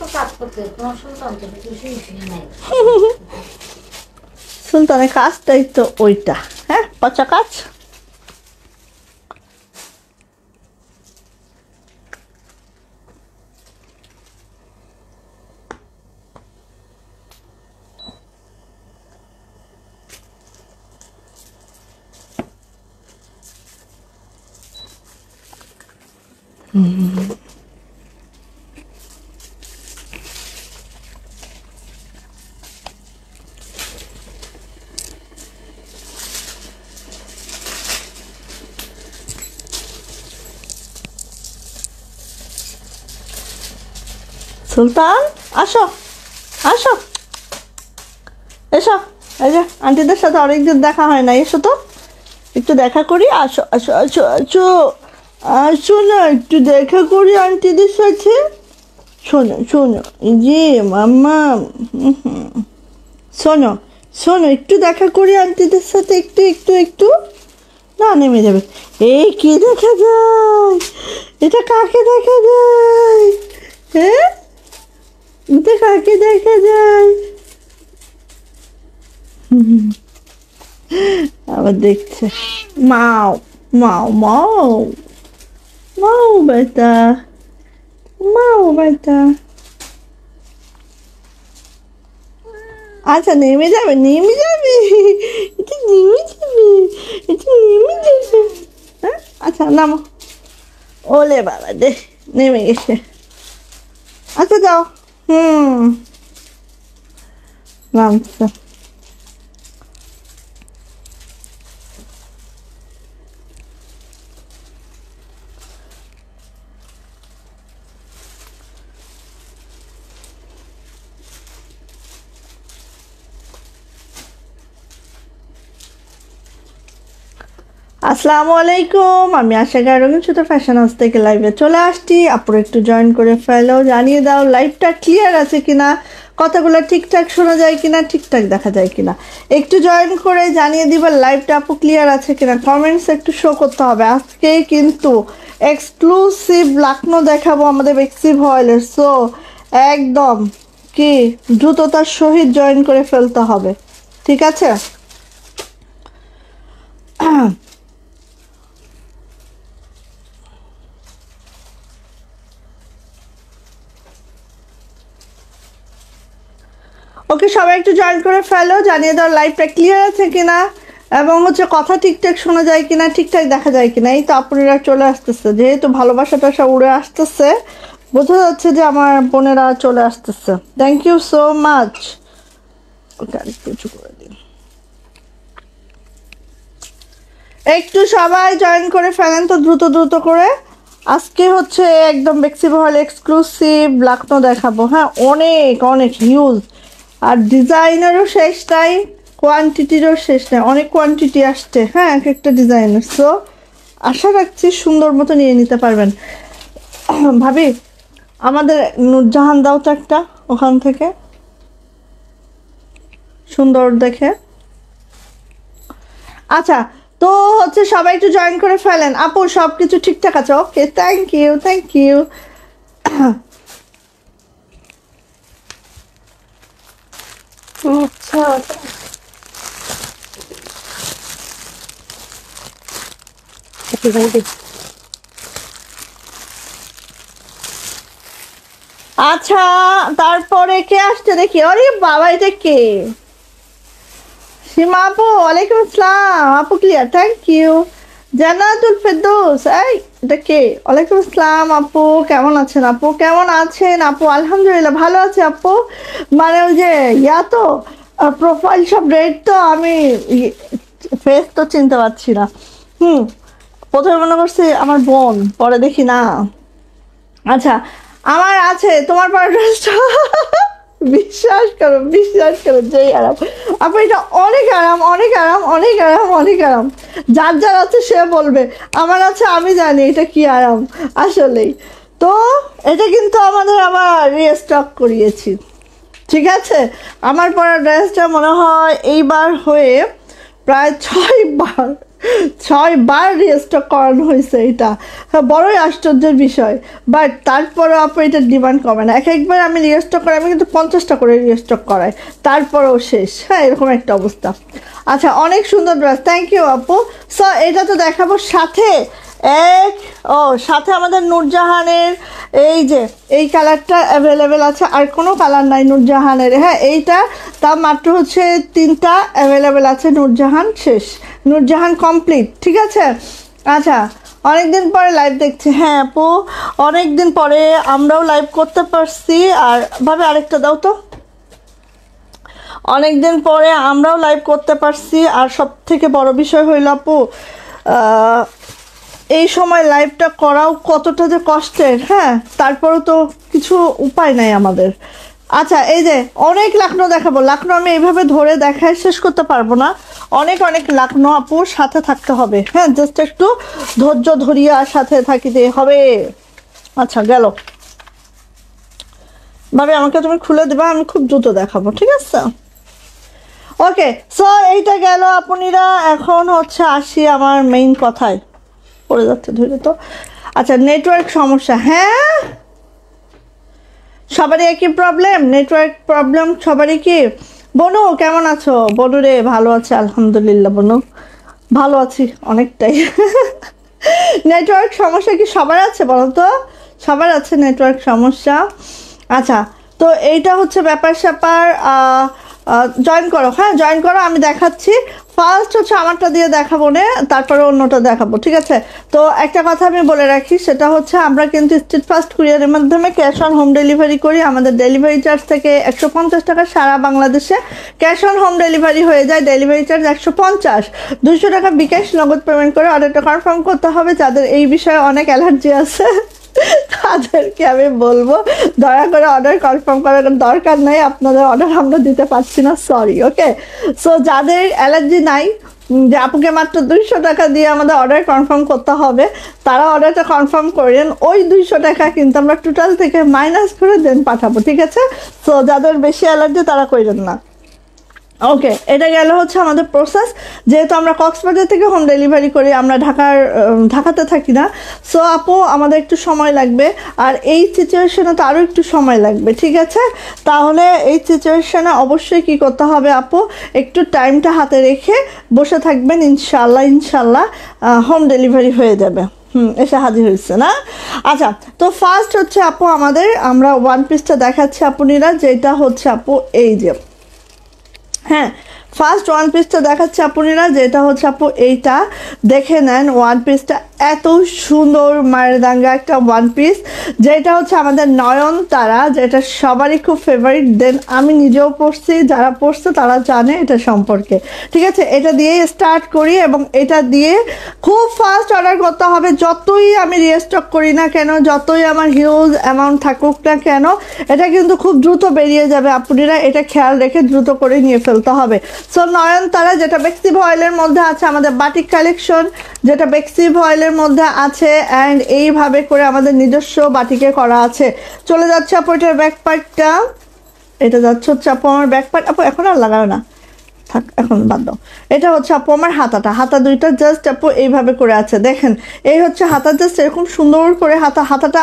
সুলতানের কাজটাই তো ওইটা হ্যাঁ পচা কাজ সুলতান আসো আসো এসো এই যে আন্টিদের সাথে অনেকদিন দেখা হয় না এসো তো একটু দেখা করি আসো আসো আসো আসো আসো না একটু দেখা করি আন্টিদের সাথে শোনো শোনো যে মাম্মা শোনো শোনো একটু দেখা করি আন্টিদের সাথে একটু একটু একটু না নেমে যাবে এই কি দেখা যায় এটা কাকে দেখা যায় হ্যাঁ Então, Ela mal, mal, mal, mal, vai tá mal, vai tá. Ah, nem me deve, nem me deve, nem me deve, nem me deve. Ah, tá, não, olha, vai, vai, nem me deixa. Ah, tá, М -м -м. আসসালামু আলাইকুম আমি আশা রঙিন ছোট fashion house থেকে লাইভে চলে আসছি আপুর একটু জয়েন করে ফেলো জানিয়ে দাও লাইভটা ক্লিয়ার আছে কিনা কথাগুলো ঠিকঠাক শোনা যায় কিনা ঠিকঠাক দেখা যায় কিনা একটু জয়েন করে জানিয়ে দিবা লাইভটা আপু ক্লিয়ার আছে কিনা কমেন্টস একটু শো করতে হবে আজকে কিন্তু এক্সক্লুসিভ লাকনো দেখাবো আমাদের এক্সিভ হয়লের সো একদম কি দ্রুততার সহিত জয়েন করে ফেলতে হবে ঠিক আছে ওকে সবাই একটু জয়েন করে ফেলো জানিয়ে দেওয়ার লাইফটা ক্লিয়ার আছে কিনা এবং হচ্ছে কথা ঠিকঠাক শোনা যায় কিনা ঠিকঠাক দেখা যায় কিনা এই তো আপনারা চলে আসতেছে যেহেতু ভালোবাসা টাসা উড়ে আসতেছে বোঝা যাচ্ছে যে আমার বোনেরা চলে আসতেছে thank you so much okay করে দিন একটু সবাই জয়েন করে ফেলেন তো দ্রুত দ্রুত করে আজকে হচ্ছে একদম বেক্সিভ এক্সক্লুসিভ লাকনো দেখাবো হ্যাঁ অনেক অনেক হিউজ আর ডিজাইনেরও শেষ নাই কোয়ান্টিটিরও শেষ নাই অনেক কোয়ান্টিটি আসছে হ্যাঁ এক একটা ডিজাইনের সো আশা রাখছি সুন্দর মতো নিয়ে নিতে পারবেন ভাবি আমাদের নুরজাহান দাও তো একটা ওখান থেকে সুন্দর দেখে আচ্ছা তো হচ্ছে সবাই একটু জয়েন করে ফেলেন আপু সব কিছু ঠিকঠাক আছে okay thank you thank you আচ্ছা।, আচ্ছা তারপরে কে আসছে দেখি আরে বাবা এটা কে সীমা আপু ওয়ালাইকুম আসসালাম আপু clear thank you Jannatul Ferdous এই এটা কে ওয়ালাইকুম আসসালাম আপু কেমন আছেন আপু কেমন আছেন আপু আলহামদুলিল্লাহ ভালো আছে আপু মানে ওই যে ইয়া তো প্রোফাইল সব রেড তো আমি ফেস তো চিনতে পারছি না হুম প্রথমে মনে করছি আমার বোন পরে দেখি না আচ্ছা আমার আছে তোমার পারফেক্ট বিশ্বাস করো বিশ্বাস করো যেই আরাম আপু এটা অনেক আরাম অনেক আরাম অনেক আরাম অনেক আরাম যার যার আছে সে বলবে আমার আছে আমি জানি এটা কি আরাম আসলেই তো এটা কিন্তু আমাদের আবার রিস্টক করিয়েছি ঠিক আছে আমার পরা ড্রেসটা মনে হয় এইবার হয়ে প্রায় ছয়বার ছয়বার রিস্টক করানো হয়েছে এটা হ্যাঁ, বড়ই আশ্চর্যের বিষয় বাট তারপরও আপু এটার ডিমান্ড কমে না এক একবার আমি রিস্টক করাই আমি কিন্তু পঞ্চাশটা করে রিস্টক করাই তারপরেও শেষ হ্যাঁ এরকম একটা অবস্থা আচ্ছা অনেক সুন্দর ড্রেস থ্যাংক ইউ আপু সো এটা তো দেখাবো সাথে এক ও সাথে আমাদের নূরজাহানের এই যে এই কালারটা অ্যাভেলেবেল আছে আর কোনো কালার নাই নূরজাহানের হ্যাঁ এইটা তা মাত্র হচ্ছে তিনটা অ্যাভেলেবেল আছে নূরজাহান শেষ নূরজাহান কমপ্লিট ঠিক আছে আচ্ছা অনেক দিন পরে লাইভ দেখছি হ্যাঁ আপু অনেক দিন পরে আমরাও লাইভ করতে পারছি আর ভাবে আরেকটা দাও তো অনেক দিন পরে আমরাও লাইভ করতে পারছি আর সব থেকে বড় বিষয় হইল আপু এই সময় লাইভটা করাও কতটা যে কষ্টের হ্যাঁ তারপরও তো কিছু উপায় নাই আমাদের আচ্ছা এই যে অনেক লাকনো দেখাবো লাকনো আমি এইভাবে ধরে দেখায় শেষ করতে পারবো না অনেক অনেক লাকনো আপুর সাথে থাকতে হবে হ্যাঁ জাস্ট একটু ধৈর্য ধরিয়া সাথে থাকিতে হবে আচ্ছা গেল ভাবে আমাকে তুমি খুলে দেবা আমি খুব দ্রুত দেখাবো ঠিক আছে ওকে সো এইটা গেল আপনিরা এখন হচ্ছে আসি আমার মেইন কথায় পড়ে যাচ্ছে ধরে তো আচ্ছা নেটওয়ার্ক সমস্যা হ্যাঁ সবারই একই প্রবলেম নেটওয়ার্ক প্রবলেম সবারই কি বনু কেমন আছো বনু রে ভালো আছে আলহামদুলিল্লাহ বনু ভালো আছি অনেকটাই নেটওয়ার্ক সমস্যা কি সবার আছে বলো তো সবার আছে নেটওয়ার্ক সমস্যা আচ্ছা তো এইটা হচ্ছে ব্যাপার স্যাপার জয়েন করো হ্যাঁ জয়েন করো আমি দেখাচ্ছি ফার্স্ট হচ্ছে আমারটা দিয়ে দেখাবো নে তারপরে অন্যটা দেখাবো ঠিক আছে তো একটা কথা আমি বলে রাখি সেটা হচ্ছে আমরা কিন্তু স্ট্রিট ফাস্ট কুরিয়ারের মাধ্যমে ক্যাশ অন হোম ডেলিভারি করি আমাদের ডেলিভারি চার্জ থেকে একশো পঞ্চাশ টাকা সারা বাংলাদেশে ক্যাশ অন হোম ডেলিভারি হয়ে যায় ডেলিভারি চার্জ একশো পঞ্চাশ দুশো টাকা বিকাশ নগদ পেমেন্ট করে অর্ডারটা কনফার্ম করতে হবে যাদের এই বিষয়ে অনেক অ্যালার্জি আছে তাদেরকে আমি বলবো দয়া করে অর্ডার কনফার্ম করার দরকার নাই আপনাদের অর্ডার আমরা দিতে পারছি না সরি ওকে সো যাদের অ্যালার্জি নাই যে আপুকে মাত্র দুইশো টাকা দিয়ে আমাদের অর্ডার কনফার্ম করতে হবে তারা অর্ডারটা কনফার্ম করেন ওই দুইশো টাকা কিন্তু আমরা টোটাল থেকে মাইনাস করে দেন পাঠাবো ঠিক আছে সো যাদের বেশি অ্যালার্জি তারা করেন না ওকে এটা গেল হচ্ছে আমাদের প্রসেস যেহেতু আমরা কক্সবাজার থেকে হোম ডেলিভারি করি আমরা ঢাকার ঢাকাতে থাকি না সো আপু আমাদের একটু সময় লাগবে আর এই সিচুয়েশনে তো আরও একটু সময় লাগবে ঠিক আছে তাহলে এই সিচুয়েশনে অবশ্যই কি করতে হবে আপু একটু টাইমটা হাতে রেখে বসে থাকবেন ইনশাল্লাহ ইনশাল্লাহ হোম ডেলিভারি হয়ে যাবে হুম এসে হাজির হয়েছে না আচ্ছা তো ফার্স্ট হচ্ছে আপু আমাদের আমরা ওয়ান পিসটা দেখাচ্ছি আপনিরা যেটা হচ্ছে আপু এই যে Huh. ফার্স্ট ওয়ান পিসটা দেখাচ্ছে আপুনিরা যেটা হচ্ছে আপু এইটা দেখে নেন ওয়ান পিসটা এত সুন্দর মায়ের দাঙ্গা একটা ওয়ান পিস যেটা হচ্ছে আমাদের নয়ন তারা যেটা সবারই খুব ফেভারিট দেন আমি নিজেও পড়ছি যারা পড়ছে তারা জানে এটা সম্পর্কে ঠিক আছে এটা দিয়ে স্টার্ট করি এবং এটা দিয়ে খুব ফাস্ট অর্ডার করতে হবে যতই আমি রিস্টক করি না কেন যতই আমার হিউজ অ্যামাউন্ট থাকুক না কেন এটা কিন্তু খুব দ্রুত বেরিয়ে যাবে আপনারা এটা খেয়াল রেখে দ্রুত করে নিয়ে ফেলতে হবে সো নয়নতারা যেটা বেক্সি ভয়েলের মধ্যে আছে আমাদের বাটিক কালেকশন যেটা বেক্সি ভয়েলের মধ্যে আছে অ্যান্ড এইভাবে করে আমাদের নিজস্ব বাটিকে করা আছে চলে যাচ্ছে আপু এটার ব্যাকপার্টটা এটা যাচ্ছে হচ্ছে আপু আমার ব্যাকপার্ট আপু এখন আর লাগাও না থাক এখন বাদ দাও এটা হচ্ছে আপু আমার হাতাটা হাতা দুইটা জাস্ট আপু এইভাবে করে আছে দেখেন এই হচ্ছে হাতা জাস্ট এরকম সুন্দর করে হাতা হাতাটা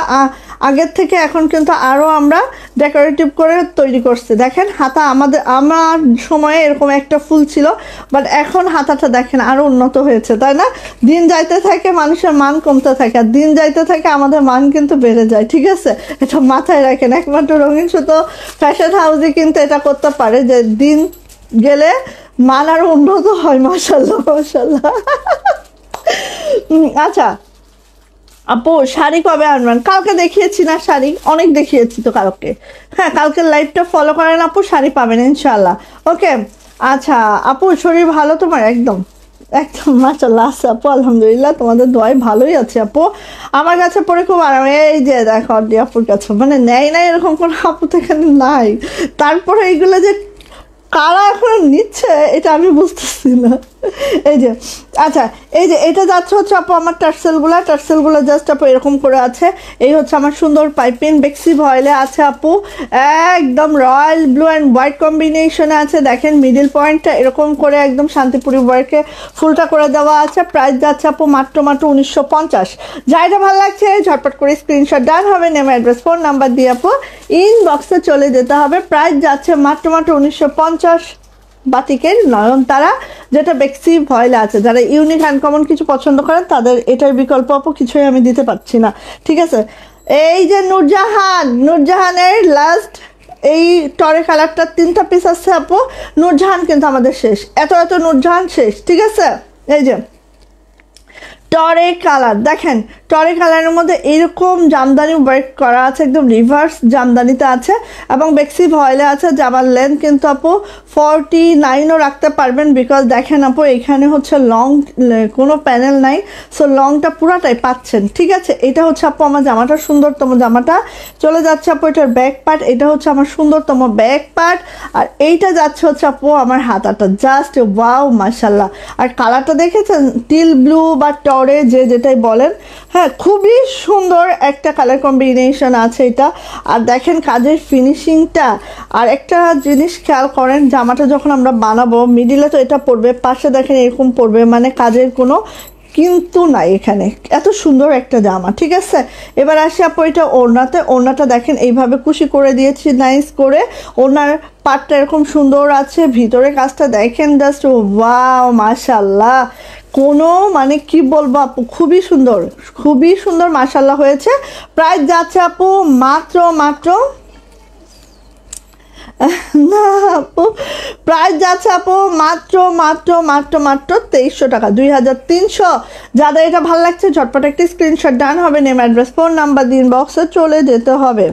আগের থেকে এখন কিন্তু আরও আমরা ডেকোরেটিভ করে তৈরি করছি দেখেন হাতা আমাদের আমার সময়ে এরকম একটা ফুল ছিল বাট এখন হাতাটা দেখেন আরও উন্নত হয়েছে তাই না দিন যাইতে থাকে মানুষের মান কমতে থাকে আর দিন যাইতে থাকে আমাদের মান কিন্তু বেড়ে যায় ঠিক আছে এটা মাথায় রাখেন একমাত্র রঙিন সুতো ফ্যাশন হাউসে কিন্তু এটা করতে পারে যে দিন গেলে মান আরও উন্নত হয় মাসাল্লাহ মাসাল্লাহ আচ্ছা আপু শাড়ি কবে আনবেন কালকে দেখিয়েছি না শাড়ি অনেক দেখিয়েছি তো কালকে হ্যাঁ কালকের লাইভটা ফলো করেন আপু শাড়ি পাবেন ইনশাল্লাহ ওকে আচ্ছা আপু শরীর ভালো তোমার একদম একদম মাসাল্লাহ আছে আপু আলহামদুলিল্লাহ তোমাদের দোয়াই ভালোই আছে আপু আমার কাছে পরে খুব আরাম এই যে দেখো আপুর কাছে মানে নেয় না এরকম কোনো আপু তো এখানে নাই তারপরে এইগুলো যে কারা এখন নিচ্ছে এটা আমি বুঝতেছি না এই যে আচ্ছা এই যে এটা যাচ্ছে হচ্ছে আপু আমার টার্সেলগুলো টার্সেলগুলো জাস্ট আপু এরকম করে আছে এই হচ্ছে আমার সুন্দর পাইপিন বেক্সি ভয়েলে আছে আপু একদম রয়্যাল ব্লু অ্যান্ড হোয়াইট কম্বিনেশনে আছে দেখেন মিডিল পয়েন্টটা এরকম করে একদম শান্তিপুরি বয়কে ফুলটা করে দেওয়া আছে প্রাইস যাচ্ছে আপু মাত্র মাত্র উনিশশো পঞ্চাশ যাইটা ভালো লাগছে ঝটপট করে স্ক্রিনশট ডান হবে নেমে অ্যাড্রেস ফোন নাম্বার দিয়ে আপু ইনবক্সে চলে যেতে হবে প্রাইস যাচ্ছে মাত্র মাত্র উনিশশো পঞ্চাশ বাতিকের নয়নতারা যেটা বেক্সি ভয়লা আছে যারা ইউনিক আনকমন কিছু পছন্দ করেন তাদের এটার বিকল্প অপ কিছুই আমি দিতে পারছি না ঠিক আছে এই যে নূরজাহান নূরজাহানের লাস্ট এই টরে কালারটার তিনটা পিস আছে আপু নূরজাহান কিন্তু আমাদের শেষ এত এত নূরজাহান শেষ ঠিক আছে এই যে টরে কালার দেখেন টরে কালারের মধ্যে এরকম জামদানি ওয়ার্ক করা আছে একদম রিভার্স জামদানিতে আছে এবং বেক্সি ভয়েলে আছে জামার লেন্থ কিন্তু আপু ফর্টি নাইনও রাখতে পারবেন বিকজ দেখেন আপু এখানে হচ্ছে লং কোনো প্যানেল নাই সো লংটা পুরাটাই পাচ্ছেন ঠিক আছে এটা হচ্ছে আপু আমার জামাটা সুন্দরতম জামাটা চলে যাচ্ছে আপু এটার ব্যাক পার্ট এটা হচ্ছে আমার সুন্দরতম ব্যাক পার্ট আর এইটা যাচ্ছে হচ্ছে আপু আমার হাতাটা জাস্ট ওয়াও মার্শাল্লাহ আর কালারটা দেখেছেন টিল ব্লু বা টর পরে যে যেটাই বলেন হ্যাঁ খুবই সুন্দর একটা কালার কম্বিনেশন আছে এটা আর দেখেন কাজের ফিনিশিংটা আর একটা জিনিস খেয়াল করেন জামাটা যখন আমরা বানাবো মিডিলে তো এটা পড়বে পাশে দেখেন এরকম পড়বে মানে কাজের কোনো কিন্তু না এখানে এত সুন্দর একটা জামা ঠিক আছে এবার আসি আপ এটা ওড়নাতে ওড়নাটা দেখেন এইভাবে খুশি করে দিয়েছি নাইস করে ওনার পাটটা এরকম সুন্দর আছে ভিতরে কাজটা দেখেন জাস্ট ও বা মাসাল্লাহ কোনো মানে কি বলবো আপু খুবই সুন্দর খুবই সুন্দর মাসাল্লাহ হয়েছে প্রাইস যাচ্ছে আপু মাত্র মাত্র না আপু প্রাইস যাচ্ছে আপু মাত্র মাত্র মাত্র মাত্র তেইশশো টাকা দুই হাজার তিনশো যাদের এটা ভালো লাগছে ঝটপট একটি স্ক্রিনশট ডান হবে নেম অ্যাড্রেস ফোন নাম্বার দিন বক্সে চলে যেতে হবে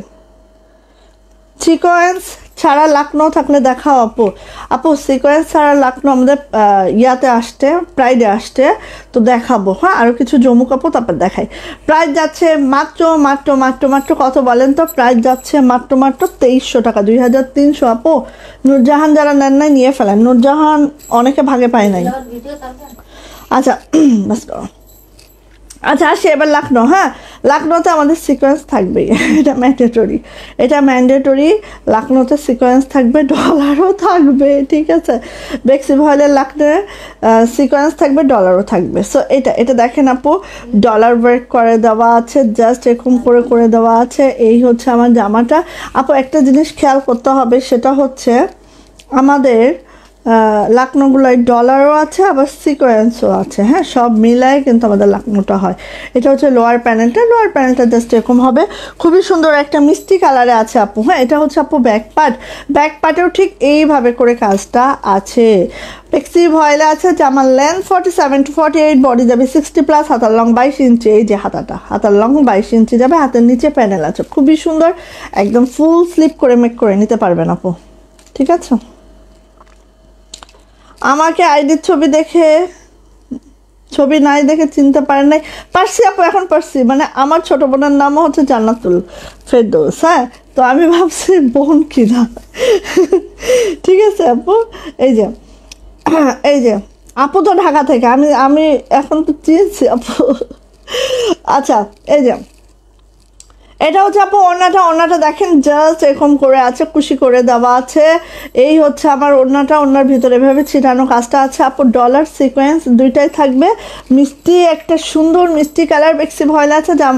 সিকোয়েন্স ছাড়া লাকনো থাকলে দেখাও আপু আপু সিকোয়েন্স ছাড়া লাকনো আমাদের ইয়াতে আসতে প্রাইডে আসতে তো দেখাবো হ্যাঁ আরও কিছু জমু কাপড় তারপর দেখাই প্রাইস যাচ্ছে মাত্র মাত্র মাত্র মাত্র কত বলেন তো প্রাইস যাচ্ছে মাত্র মাত্র তেইশশো টাকা দুই হাজার তিনশো আপু নূরজাহান যারা নেন নাই নিয়ে ফেলেন নূরজাহান অনেকে ভাগে পায় নাই আচ্ছা বাস আচ্ছা আসি এবার লাখনো হ্যাঁ লাখনোতে আমাদের সিকোয়েন্স থাকবে এটা ম্যান্ডেটরি এটা ম্যান্ডেটরি লাখনোতে সিকোয়েন্স থাকবে ডলারও থাকবে ঠিক আছে বেক্সি ভয়েলের লাখনে সিকোয়েন্স থাকবে ডলারও থাকবে সো এটা এটা দেখেন আপু ডলার ওয়ার্ক করে দেওয়া আছে জাস্ট এরকম করে করে দেওয়া আছে এই হচ্ছে আমার জামাটা আপু একটা জিনিস খেয়াল করতে হবে সেটা হচ্ছে আমাদের লাকনোগুলোয় ডলারও আছে আবার সিকোয়েন্সও আছে হ্যাঁ সব মিলায় কিন্তু আমাদের লাকনোটা হয় এটা হচ্ছে লোয়ার প্যানেলটা লোয়ার প্যানেলটা জাস্ট এরকম হবে খুবই সুন্দর একটা মিষ্টি কালারে আছে আপু হ্যাঁ এটা হচ্ছে আপু ব্যাক পার্ট ব্যাক পার্টেও ঠিক এইভাবে করে কাজটা আছে পেক্সি ভয়েলে আছে যে আমার length forty seven to forty eight body যাবে সিক্সটি প্লাস হাতার লং বাইশ ইঞ্চি এই যে হাতাটা হাতার লং বাইশ ইঞ্চি যাবে হাতের নিচে প্যানেল আছে খুবই সুন্দর একদম ফুল স্লিপ করে মেক করে নিতে পারবেন আপু ঠিক আছে আমাকে আইডির ছবি দেখে ছবি নাই দেখে চিনতে পারে নাই পারছি আপু এখন পারছি মানে আমার ছোট বোনের নামও হচ্ছে জান্নাতুল ফেরদৌস হ্যাঁ তো আমি ভাবছি বোন কিনা ঠিক আছে আপু এই যে এই যে আপু তো ঢাকা থেকে আমি আমি এখন তো চিনছি আপু আচ্ছা এই যে এটা হচ্ছে আপু ওড়নাটা ওড়নাটা দেখেন জাস্ট এরকম করে আছে খুশি করে দেওয়া আছে এই হচ্ছে আমার ওড়নাটা ওড়নার ভিতরে এভাবে ছিটানো কাজটা আছে আপু ডলার সিকোয়েন্স দুইটাই থাকবে মিষ্টি একটা সুন্দর মিষ্টি কালার বেক্সি ভয় আছে যা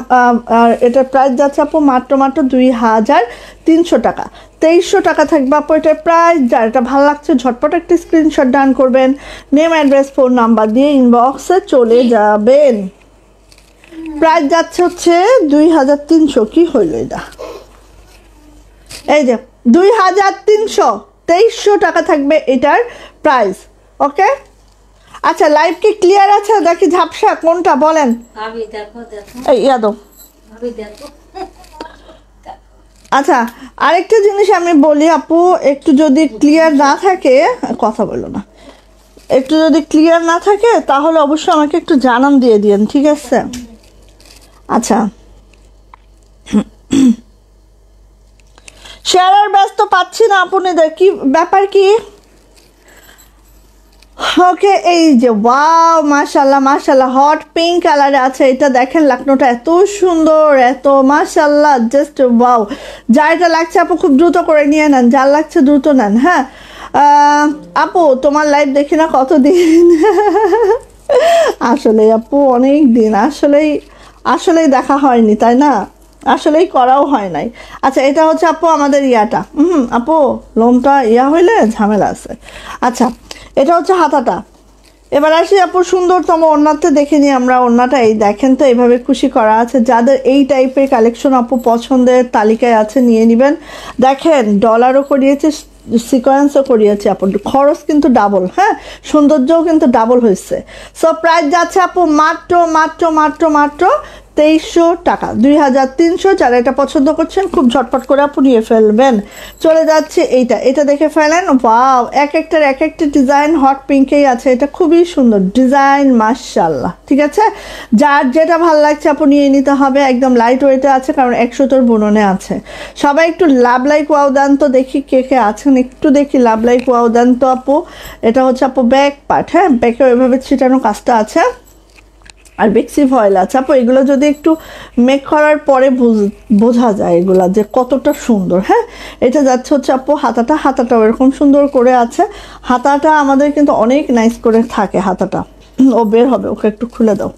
এটার প্রাইস যাচ্ছে আপু মাত্র মাত্র দুই হাজার তিনশো টাকা তেইশশো টাকা থাকবে আপু এটার প্রাইস যার এটা ভালো লাগছে ঝটপট একটা স্ক্রিনশট ডান করবেন নেম অ্যাড্রেস ফোন নাম্বার দিয়ে ইনবক্সে চলে যাবেন প্রাইস যাচ্ছে হচ্ছে দুই হাজার তিনশো কি হইল এটা এই যে দুই হাজার তিনশো তেইশশো টাকা থাকবে এটার প্রাইস ওকে আচ্ছা লাইভ কি ক্লিয়ার আছে নাকি ঝাপসা কোনটা বলেন ইয়াদো আচ্ছা আরেকটা জিনিস আমি বলি আপু একটু যদি ক্লিয়ার না থাকে কথা বলো না একটু যদি ক্লিয়ার না থাকে তাহলে অবশ্যই আমাকে একটু জানান দিয়ে দিন ঠিক আছে আচ্ছা শেয়ার ব্যস্ত পাচ্ছি না আপনাদের কি ব্যাপার কি ওকে এই যে ওয়াও মাশাল্লাহ মাশাল্লাহ হট পিঙ্ক কালারে আছে এটা দেখেন লাকনোটা এত সুন্দর এত মাশাল্লাহ জাস্ট ওয়াও যা এটা লাগছে আপু খুব দ্রুত করে নিয়ে নেন যা লাগছে দ্রুত নেন হ্যাঁ আপু তোমার লাইফ দেখি না কতদিন আসলে আপু অনেক দিন আসলেই আসলেই দেখা হয়নি তাই না আসলেই করাও হয় নাই আচ্ছা এটা হচ্ছে আপু আমাদের ইয়াটা হুম আপু লোমটা ইয়া হইলে ঝামেলা আছে আচ্ছা এটা হচ্ছে হাতাটা এবার আসি আপু সুন্দরতম ওড়নাতে দেখে নিই আমরা ওড়নাটা এই দেখেন তো এইভাবে খুশি করা আছে যাদের এই টাইপের কালেকশন আপু পছন্দের তালিকায় আছে নিয়ে নেবেন দেখেন ডলারও করিয়েছে সিকোয়েন্সও করিয়েছি আপু খরচ কিন্তু ডাবল হ্যাঁ সৌন্দর্যও কিন্তু ডাবল হয়েছে সো প্রাইস যাচ্ছে আপু মাত্র মাত্র মাত্র মাত্র তেইশশো টাকা দুই হাজার তিনশো যারা এটা পছন্দ করছেন খুব ঝটপট করে আপু নিয়ে ফেলবেন চলে যাচ্ছে এইটা এটা দেখে ফেলেন ওয়াও এক একটার এক একটা ডিজাইন হট পিঙ্কেই আছে এটা খুবই সুন্দর ডিজাইন মার্শাল্লাহ ঠিক আছে যার যেটা ভাল লাগছে আপু নিয়ে নিতে হবে একদম লাইট ওয়েটে আছে কারণ একশো তোর বুননে আছে সবাই একটু লাভ লাইক ওয়াও দান তো দেখি কে কে আছেন একটু দেখি লাভ লাইক ওয়াও দান তো আপু এটা হচ্ছে আপু ব্যাক পার্ট হ্যাঁ ব্যাকে ওইভাবে ছিটানো কাজটা আছে আর বেক্সি ভয়েল আছে আপু এগুলো যদি একটু মেক করার পরে বোঝা যায় এগুলা যে কতটা সুন্দর হ্যাঁ এটা যাচ্ছে হচ্ছে আপু হাতাটা হাতাটাও এরকম সুন্দর করে আছে হাতাটা আমাদের কিন্তু অনেক নাইস করে থাকে হাতাটা ও বের হবে ওকে একটু খুলে দাও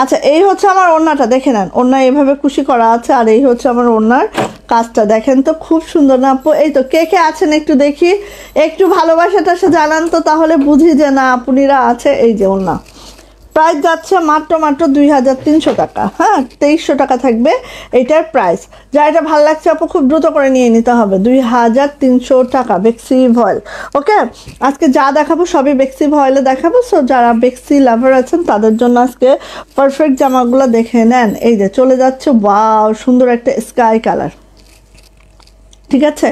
আচ্ছা এই হচ্ছে আমার ওড়নাটা দেখে নেন ওড়না এইভাবে খুশি করা আছে আর এই হচ্ছে আমার ওড়নার কাজটা দেখেন তো খুব সুন্দর না আপু এই তো কে কে আছেন একটু দেখি একটু ভালোবাসাটা সে জানান তো তাহলে বুঝি যে না আপনিরা আছে এই যে ওড়না প্রাইস যাচ্ছে মাত্র মাত্র দুই হাজার তিনশো টাকা হ্যাঁ তেইশশো টাকা থাকবে এটার প্রাইস যা এটা ভালো লাগছে আপু খুব দ্রুত করে নিয়ে নিতে হবে দুই হাজার তিনশো টাকা বেক্সি ভয়েল ওকে আজকে যা দেখাবো সবই বেক্সি ভয়েলে দেখাবো সো যারা বেক্সি লাভার আছেন তাদের জন্য আজকে পারফেক্ট জামাগুলো দেখে নেন এই যে চলে যাচ্ছে বা সুন্দর একটা স্কাই কালার ঠিক আছে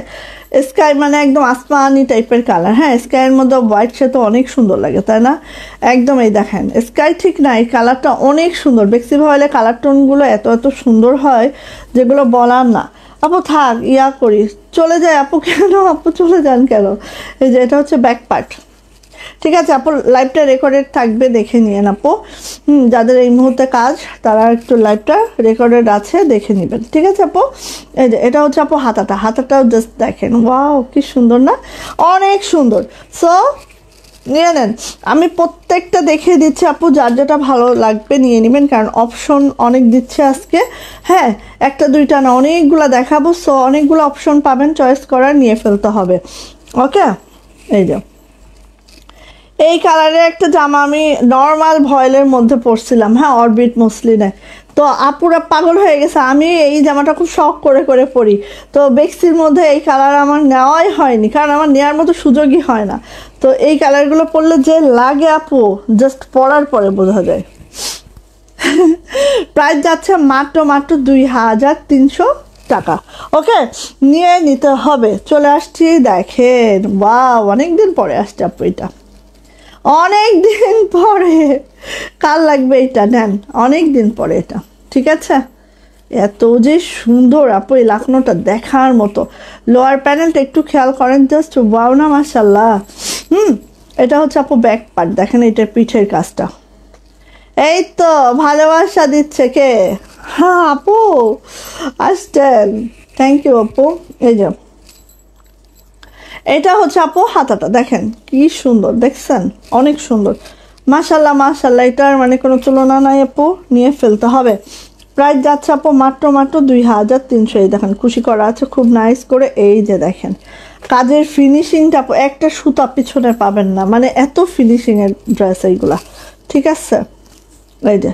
স্কাই মানে একদম আসমানি টাইপের কালার হ্যাঁ স্কাইয়ের মধ্যে হোয়াইট সে তো অনেক সুন্দর লাগে তাই না একদম এই দেখেন স্কাই ঠিক না এই কালারটা অনেক সুন্দর বেক্সি হলে কালার টোনগুলো এত এত সুন্দর হয় যেগুলো বলার না আপু থাক ইয়া করি চলে যায় আপু কেন আপু চলে যান কেন এই যে এটা হচ্ছে ব্যাক পার্ট ঠিক আছে আপু লাইভটা রেকর্ডেড থাকবে দেখে নিয়ে আপু যাদের এই মুহূর্তে কাজ তারা একটু লাইভটা রেকর্ডেড আছে দেখে নেবেন ঠিক আছে আপু এই যে এটা হচ্ছে আপু হাতাটা হাতাটাও জাস্ট দেখেন ওয়াও কি সুন্দর না অনেক সুন্দর সো নিয়ে নেন আমি প্রত্যেকটা দেখে দিচ্ছি আপু যার যেটা ভালো লাগবে নিয়ে নেবেন কারণ অপশন অনেক দিচ্ছে আজকে হ্যাঁ একটা দুইটা না অনেকগুলো দেখাবো সো অনেকগুলো অপশন পাবেন চয়েস করার নিয়ে ফেলতে হবে ওকে এই যাও এই কালারের একটা জামা আমি নর্মাল ভয়েলের মধ্যে পরছিলাম হ্যাঁ অরবিট মসলিনে তো আপুরা পাগল হয়ে গেছে আমি এই জামাটা খুব শখ করে করে পরি তো বেক্সির মধ্যে এই কালার আমার নেওয়াই হয়নি কারণ আমার নেওয়ার মতো সুযোগই হয় না তো এই কালারগুলো পরলে যে লাগে আপু জাস্ট পরার পরে বোঝা যায় প্রাইস যাচ্ছে মাত্র মাত্র দুই হাজার তিনশো টাকা ওকে নিয়ে নিতে হবে চলে আসছি দেখেন বা অনেকদিন পরে আসছে আপু এটা অনেক দিন পরে কাল লাগবে এটা নেন অনেক দিন পরে এটা ঠিক আছে এত যে সুন্দর আপু এই লাখনোটা দেখার মতো লোয়ার প্যানেলটা একটু খেয়াল করেন জাস্ট বাউ না মাসাল্লাহ হুম এটা হচ্ছে আপু ব্যাক পার্ট দেখেন এটা পিঠের কাজটা এই তো ভালোবাসা দিচ্ছে কে হ্যাঁ আপু আসছেন থ্যাংক ইউ আপু এই যাও এটা হচ্ছে আপু হাতাটা দেখেন কি সুন্দর দেখছেন অনেক সুন্দর মাসাল্লাহ মাসাল্লাহ এটার মানে কোনো তুলনা নাই আপু নিয়ে ফেলতে হবে প্রাইস যাচ্ছে আপু মাত্র মাত্র দুই হাজার তিনশো এই দেখেন খুশি করা আছে খুব নাইস করে এই যে দেখেন কাজের ফিনিশিংটা আপু একটা সুতা পিছনে পাবেন না মানে এত ফিনিশিংয়ের ড্রেস এইগুলা ঠিক আছে এই যে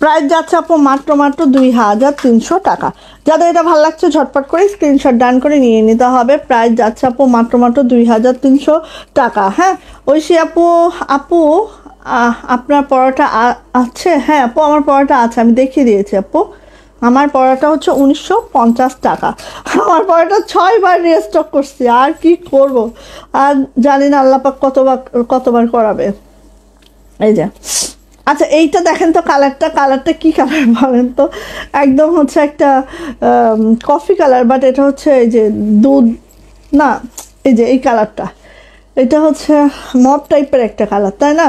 প্রাইস যাচ্ছে আপু মাত্র মাত্র দুই হাজার তিনশো টাকা যাদের এটা ভালো লাগছে ঝটপট করে স্ক্রিনশট ডান করে নিয়ে নিতে হবে প্রাইস যাচ্ছে আপু মাত্র মাত্র দুই হাজার তিনশো টাকা হ্যাঁ ঐশী আপু আপু আপনার পরোটা আছে হ্যাঁ আপু আমার পরোটা আছে আমি দেখিয়ে দিয়েছি আপু আমার পড়াটা হচ্ছে উনিশশো টাকা আমার পড়াটা ছয়বার রেস্টক করছি আর কি করব আর জানি না আল্লাপাক কতবার কতবার করাবে এই যে আচ্ছা এইটা দেখেন তো কালারটা কালারটা কি কালার বলেন তো একদম হচ্ছে একটা কফি কালার বাট এটা হচ্ছে এই যে দুধ না এই যে এই কালারটা এটা হচ্ছে মপ টাইপের একটা কালার তাই না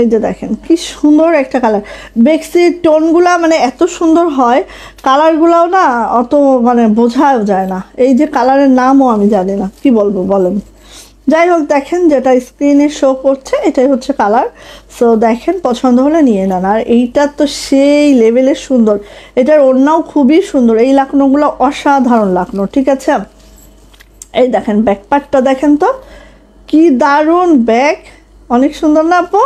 এই যে দেখেন কি সুন্দর একটা কালার বেক্সির টোনগুলা মানে এত সুন্দর হয় কালারগুলাও না অত মানে বোঝাও যায় না এই যে কালারের নামও আমি জানি না কি বলবো বলেন যাই হোক দেখেন যেটা স্ক্রিনে শো করছে এটাই হচ্ছে কালার সো দেখেন পছন্দ হলে নিয়ে নেন আর এইটা তো সেই লেভেলের সুন্দর এটার ওড়নাও খুবই সুন্দর এই লাকনোগুলো অসাধারণ লাকনো ঠিক আছে এই দেখেন পার্টটা দেখেন তো কি দারুণ ব্যাগ অনেক সুন্দর না আপু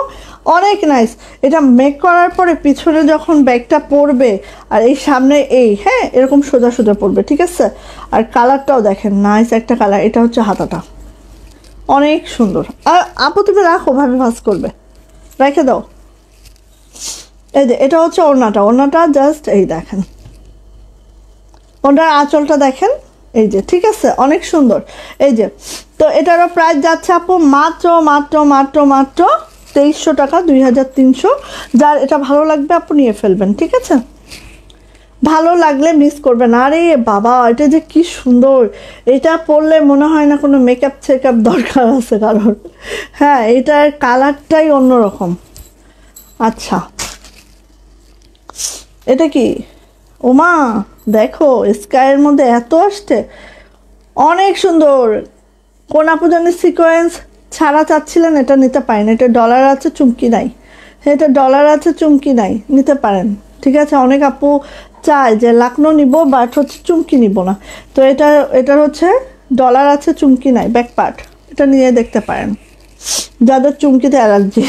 অনেক নাইস এটা মেক করার পরে পিছনে যখন ব্যাগটা পড়বে আর এই সামনে এই হ্যাঁ এরকম সোজা সোজা পড়বে ঠিক আছে আর কালারটাও দেখেন নাইস একটা কালার এটা হচ্ছে হাতাটা অনেক সুন্দর আর আপু তুমি রাখো ভাবি ভাস করবে রেখে দাও এই যে এটা হচ্ছে ওড়নাটা ওড়নাটা জাস্ট এই দেখেন ওনার আঁচলটা দেখেন এই যে ঠিক আছে অনেক সুন্দর এই যে তো এটারও প্রাইস যাচ্ছে আপু মাত্র মাত্র মাত্র মাত্র তেইশশো টাকা দুই হাজার তিনশো যার এটা ভালো লাগবে আপনি নিয়ে ফেলবেন ঠিক আছে ভালো লাগলে মিস করবেন আরে বাবা এটা যে কি সুন্দর এটা পরলে মনে হয় না কোনো মেকআপ চেকআপ দরকার আছে কারণ হ্যাঁ এটার কালারটাই অন্যরকম আচ্ছা এটা কি ওমা দেখো স্কাইয়ের মধ্যে এত আসছে অনেক সুন্দর কোন আপুজানের সিকোয়েন্স ছাড়া চাচ্ছিলেন এটা নিতে পারেন এটা ডলার আছে চুমকি নাই এটা ডলার আছে চুমকি নাই নিতে পারেন ঠিক আছে অনেক আপু চায় যে লাকনো নিব বাট হচ্ছে চুমকি নিব না তো এটা এটার হচ্ছে ডলার আছে চুমকি নাই ব্যাক পার্ট এটা নিয়ে দেখতে পারেন যাদের চুমকিতে অ্যালার্জি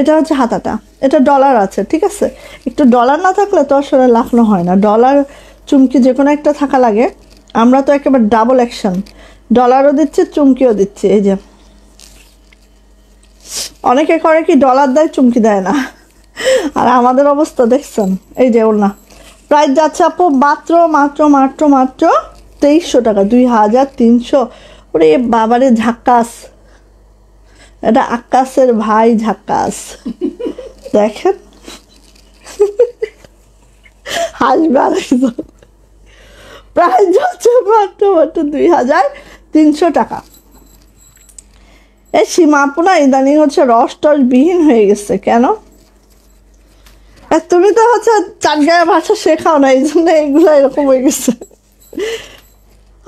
এটা হচ্ছে হাতাটা এটা ডলার আছে ঠিক আছে একটু ডলার না থাকলে তো আসলে লাকনো হয় না ডলার চুমকি যে কোনো একটা থাকা লাগে আমরা তো একেবারে ডাবল অ্যাকশন ডলারও দিচ্ছে চুমকিও দিচ্ছে এই যে অনেকে করে কি ডলার দেয় চুমকি দেয় না আর আমাদের অবস্থা দেখছেন এই যে ওর না প্রাইস যাচ্ছে আপু মাত্র মাত্র মাত্র মাত্র তেইশশো টাকা দুই হাজার তিনশো ওরে বাবারে ঝাক্কাস এটা আকাশের ভাই ঝাক্কাস দেখেন হাসবার প্রাইস যাচ্ছে মাত্র মাত্র দুই হাজার তিনশো টাকা এই সীমা আপনা ইদানিং হচ্ছে রস টস বিহীন হয়ে গেছে কেন তুমি তো হচ্ছে চার গায়ে ভাষা শেখাও না এই জন্য এগুলো এরকম হয়ে গেছে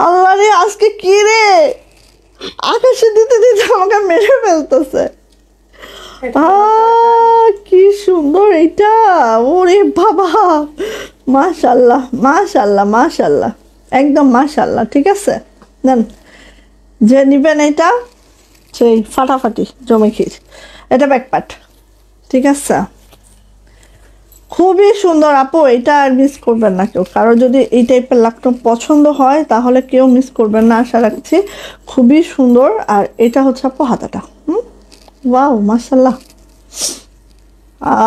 আল্লাহ রে আজকে কি রে আকাশে দিতে দিতে আমাকে মেরে ফেলতেছে কি সুন্দর এটা ওরে বাবা মাশাল্লাহ মাশাল্লাহ মাশাল্লাহ একদম মাশাল্লাহ ঠিক আছে দেন যে নিবেন এটা সেই ফাটাফাটি জমে ক্ষীর এটা ব্যাকপাট ঠিক আছে খুবই সুন্দর আপু এটা আর মিস করবেন না কেউ কারো যদি এই টাইপের লাকটম পছন্দ হয় তাহলে কেউ মিস করবেন না আশা রাখছি খুবই সুন্দর আর এটা হচ্ছে আপু হাতাটা হুম ওয়াও মাসাল্লাহ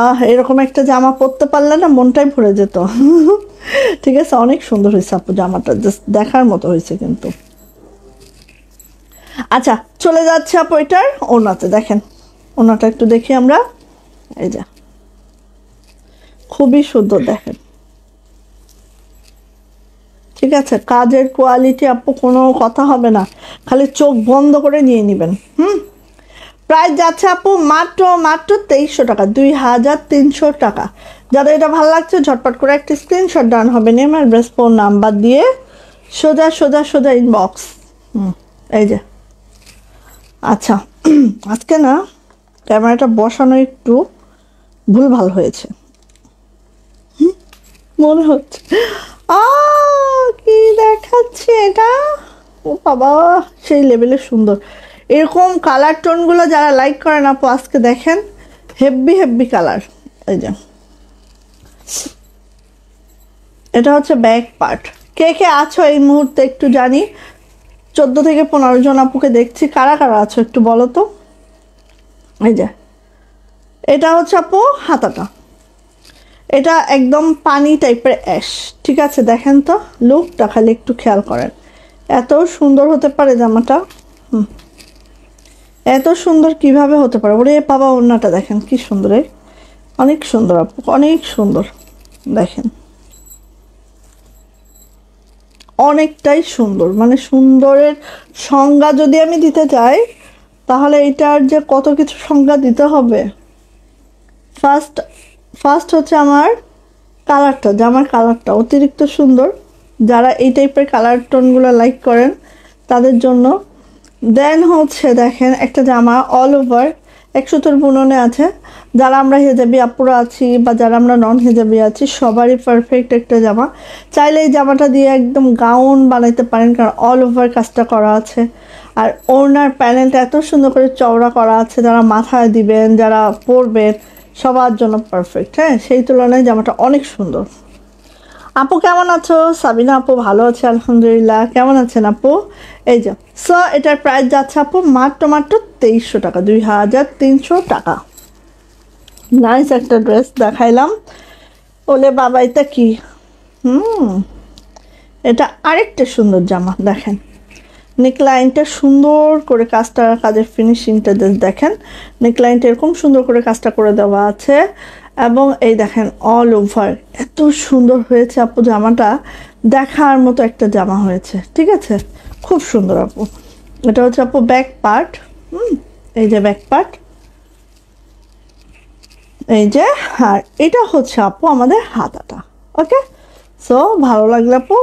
আহ এরকম একটা জামা পরতে পারলে না মনটাই ভরে যেত ঠিক আছে অনেক সুন্দর হয়েছে আপু জামাটা জাস্ট দেখার মতো হয়েছে কিন্তু আচ্ছা চলে যাচ্ছে আপু এটার ওনাতে দেখেন ওনাটা একটু দেখি আমরা এই যা খুবই সুন্দর দেখেন ঠিক আছে কাজের কোয়ালিটি আপু কোনো কথা হবে না খালি চোখ বন্ধ করে নিয়ে নেবেন হুম প্রাইস যাচ্ছে আপু মাত্র মাত্র তেইশশো টাকা দুই হাজার তিনশো টাকা যাদের এটা ভালো লাগছে ঝটপট করে একটি স্ক্রিনশট ডান হবে নেম অ্যাড্রেস ফোন নাম্বার দিয়ে সোজা সোজা সোজা ইনবক্স হুম এই যে আচ্ছা আজকে না ক্যামেরাটা বসানো একটু ভুল ভাল হয়েছে মনে হচ্ছে আ কি দেখাচ্ছে এটা ও বাবা সেই লেভেলের সুন্দর এরকম কালার টোনগুলো যারা লাইক করেন আপু আজকে দেখেন হেভি হেভি কালার এই যে এটা হচ্ছে ব্যাক পার্ট কে কে আছো এই মুহূর্তে একটু জানি চোদ্দ থেকে পনেরো জন আপুকে দেখছি কারা কারা আছো একটু বলো তো এই যে এটা হচ্ছে আপু হাতাটা এটা একদম পানি টাইপের অ্যাশ ঠিক আছে দেখেন তো লুকটা খালি একটু খেয়াল করেন এত সুন্দর হতে পারে জামাটা হুম এত সুন্দর কিভাবে হতে পারে ওরে বাবা ওড়নাটা দেখেন কি সুন্দর অনেক সুন্দর আপু অনেক সুন্দর দেখেন অনেকটাই সুন্দর মানে সুন্দরের সংজ্ঞা যদি আমি দিতে চাই তাহলে এটার যে কত কিছু সংজ্ঞা দিতে হবে ফার্স্ট ফার্স্ট হচ্ছে আমার কালারটা জামার কালারটা অতিরিক্ত সুন্দর যারা এই টাইপের কালার টোনগুলো লাইক করেন তাদের জন্য দেন হচ্ছে দেখেন একটা জামা অল ওভার একসুতোর বুননে আছে যারা আমরা হেজাবি আপুরা আছি বা যারা আমরা নন হেজাবি আছি সবারই পারফেক্ট একটা জামা চাইলে এই জামাটা দিয়ে একদম গাউন বানাইতে পারেন কারণ অল ওভার কাজটা করা আছে আর ওনার প্যানেলটা এত সুন্দর করে চওড়া করা আছে যারা মাথায় দিবেন যারা পরবেন সবার জন্য পারফেক্ট হ্যাঁ সেই তুলনায় জামাটা অনেক সুন্দর আপু কেমন আছো সাবিনা আপু ভালো আছে আলহামদুলিল্লাহ কেমন আছেন আপু এই যে সো এটার প্রাইস যাচ্ছে আপু মাত্র মাত্র তেইশশো টাকা দুই হাজার তিনশো টাকা নাইস একটা ড্রেস দেখাইলাম ওলে বাবা এটা কি হুম এটা আরেকটা সুন্দর জামা দেখেন নেকলাইনটা সুন্দর করে কাজটা কাজের ফিনিশিংটা দেখেন নেকলাইনটা এরকম সুন্দর করে কাজটা করে দেওয়া আছে এবং এই দেখেন অল ওভার এত সুন্দর হয়েছে আপু জামাটা দেখার মতো একটা জামা হয়েছে ঠিক আছে খুব সুন্দর আপু এটা হচ্ছে আপু ব্যাক পার্ট হুম এই যে ব্যাক পার্ট এই যে আর এটা হচ্ছে আপু আমাদের হাতাটা ওকে সো ভালো লাগলো আপু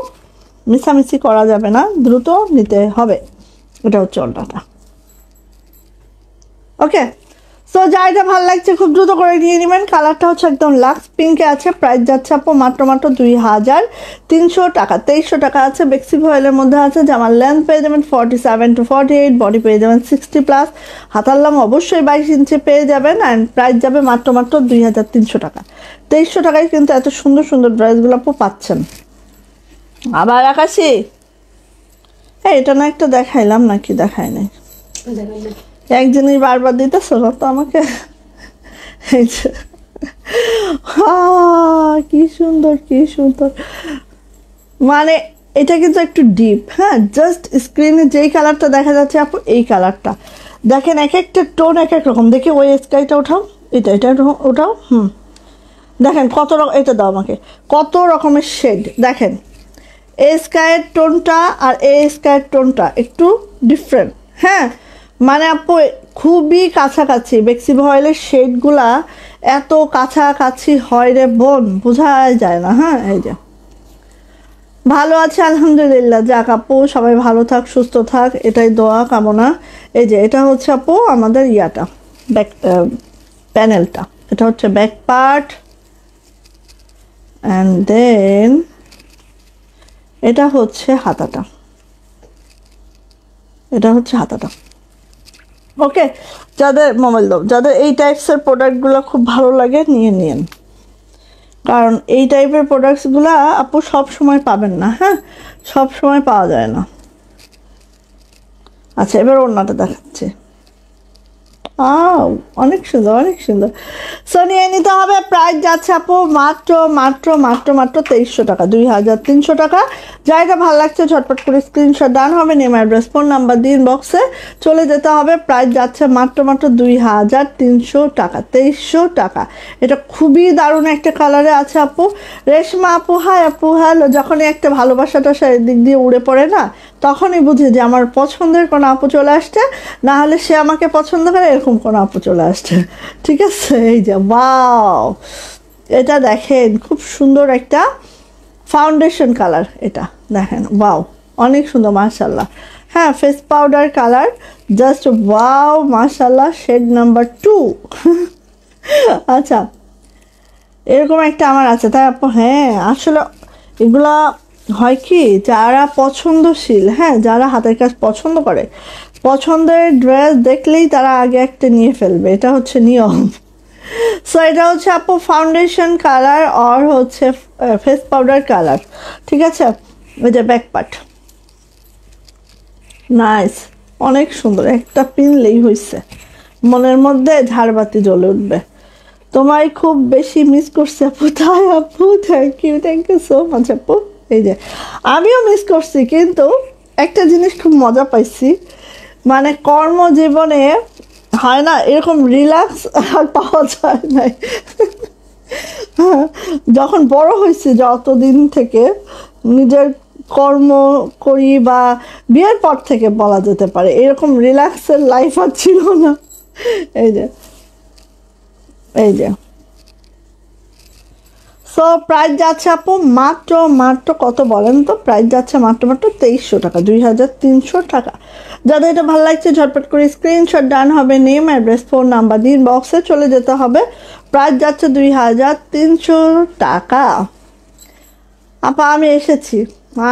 মিছামিছি করা যাবে না দ্রুত নিতে হবে এটা হচ্ছে অন্যটা ওকে সো এটা ভালো লাগছে খুব দ্রুত করে নিয়ে নেবেন কালারটা হচ্ছে একদম লাক্স পিঙ্কে আছে প্রাইস যাচ্ছে আপ মাত্র মাত্র দুই হাজার তিনশো টাকা তেইশশো টাকা আছে বেক্সি ভয়েলের মধ্যে আছে জামার লেন্থ পেয়ে যাবেন forty seven to forty eight body পেয়ে যাবেন সিক্সটি প্লাস হাতার লং অবশ্যই বাইশ ইঞ্চি পেয়ে যাবেন অ্যান্ড প্রাইস যাবে মাত্র মাত্র দুই হাজার তিনশো টাকা তেইশশো টাকায় কিন্তু এত সুন্দর সুন্দর ড্রেসগুলো আপু পাচ্ছেন আবার আকাশি হ্যাঁ এটা না একটা দেখাইলাম নাকি দেখাই নাই এক জিনিস বারবার দিতে শোনো তো আমাকে কি সুন্দর কি সুন্দর মানে এটা কিন্তু একটু ডিপ হ্যাঁ জাস্ট স্ক্রিনে যেই কালারটা দেখা যাচ্ছে আপু এই কালারটা দেখেন এক একটা টোন এক এক রকম দেখি ওই স্কাইটা ওঠাও এটা এটা ওঠাও হুম দেখেন কত রকম এটা দাও আমাকে কত রকমের শেড দেখেন এ স্কায়ের টোনটা আর এ স্কায়ের টোনটা একটু ডিফারেন্ট হ্যাঁ মানে আপু খুবই কাছাকাছি বেক্সি ভয়েলের শেডগুলা এত কাছাকাছি হয় রে বোন বোঝাই যায় না হ্যাঁ এই যে ভালো আছে আলহামদুলিল্লাহ যাক আপু সবাই ভালো থাক সুস্থ থাক এটাই দোয়া কামনা এই যে এটা হচ্ছে আপু আমাদের ইয়াটা ব্যাক প্যানেলটা এটা হচ্ছে ব্যাক পার্ট অ্যান্ড দেন এটা হচ্ছে হাতাটা এটা হচ্ছে হাতাটা ওকে যাদের মোবাইল দাও যাদের এই টাইপসের প্রোডাক্টগুলো খুব ভালো লাগে নিয়ে নিন কারণ এই টাইপের প্রোডাক্টসগুলো আপু সব সময় পাবেন না হ্যাঁ সব সময় পাওয়া যায় না আচ্ছা এবার ওনাটা দেখাচ্ছে অনেক সুন্দর অনেক সুন্দর সো নিয়ে নিতে হবে প্রাইস যাচ্ছে আপু মাত্র মাত্র মাত্র মাত্র তেইশশো টাকা দুই হাজার তিনশো টাকা জায়গা ভালো লাগছে ঝটপট করে স্ক্রিনশট ডান হবে নেম অ্যাড্রেস ফোন নাম্বার দিন বক্সে চলে যেতে হবে প্রাইস যাচ্ছে মাত্র মাত্র দুই হাজার তিনশো টাকা তেইশশো টাকা এটা খুবই দারুণ একটা কালারে আছে আপু রেশমা আপু হাই আপু হ্যালো যখনই একটা ভালোবাসাটা দিক দিয়ে উড়ে পড়ে না তখনই বুঝে যে আমার পছন্দের কোনো আপু চলে আসছে না হলে সে আমাকে পছন্দ করে এরকম কোনো আপু চলে আসছে ঠিক আছে এই যে বাও এটা দেখেন খুব সুন্দর একটা ফাউন্ডেশন কালার এটা দেখেন বাও অনেক সুন্দর মার্শাল্লাহ হ্যাঁ face powder colour just wow মার্শাল্লাহ শেড নাম্বার টু আচ্ছা এরকম একটা আমার আছে তাই আপু হ্যাঁ আসলে এগুলা হয় কি যারা পছন্দশীল হ্যাঁ যারা হাতের কাজ পছন্দ করে পছন্দের ড্রেস দেখলেই তারা আগে একটা নিয়ে ফেলবে এটা হচ্ছে নিয়ম সো এটা হচ্ছে আপু ফাউন্ডেশন কালার আর হচ্ছে ফেস পাউডার কালার ঠিক আছে ওই যে ব্যাক পার্ট নাইস অনেক সুন্দর একটা পিনলেই হয়েছে মনের মধ্যে ঝাড়বাতি জ্বলে উঠবে তোমায় খুব বেশি মিস করছে আপু তাই আপু thank you thank you so much আপু এই যে আমিও মিস করছি কিন্তু একটা জিনিস খুব মজা পাইছি মানে কর্মজীবনে হয় না এরকম রিল্যাক্স আর পাওয়া যায় নাই যখন বড় হয়েছে যতদিন থেকে নিজের কর্ম করি বা বিয়ের পর থেকে বলা যেতে পারে এরকম রিল্যাক্সের লাইফ আর ছিল না এই যে এই যে সো প্রাইস যাচ্ছে আপু মাত্র মাত্র কত বলেন তো প্রাইস যাচ্ছে মাত্র মাত্র তেইশশো টাকা দুই হাজার তিনশো টাকা যাদের এটা ভালো লাগছে ঝটপট করে স্ক্রিনশট ডান হবে নেম অ্যাড্রেস ফোন নাম্বার দিন বক্সে চলে যেতে হবে প্রাইস যাচ্ছে দুই হাজার তিনশো টাকা আপা আমি এসেছি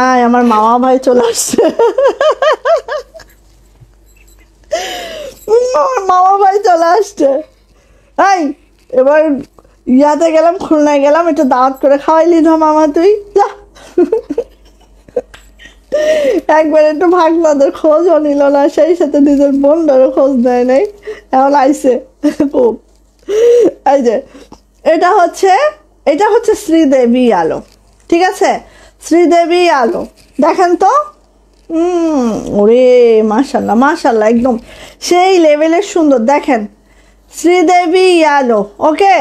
আয় আমার মামা ভাই চলে আসছে আমার মামা ভাই চলে আসছে এবার ইয়াতে গেলাম খুলনায় গেলাম একটু দাঁত করে খাওয়াইলি ধর মামা তুই যা একবার একটু ভাগনাদের খোঁজও নিল না সেই সাথে নিজের বোনটারও খোঁজ নেয় নাই এখন আইসে খুব এই যে এটা হচ্ছে এটা হচ্ছে শ্রীদেবী আলো ঠিক আছে শ্রীদেবী আলো দেখেন তো ওরে মাশাল্লাহ মাশাল্লাহ একদম সেই লেভেলের সুন্দর দেখেন শ্রীদেবী আলো ওকে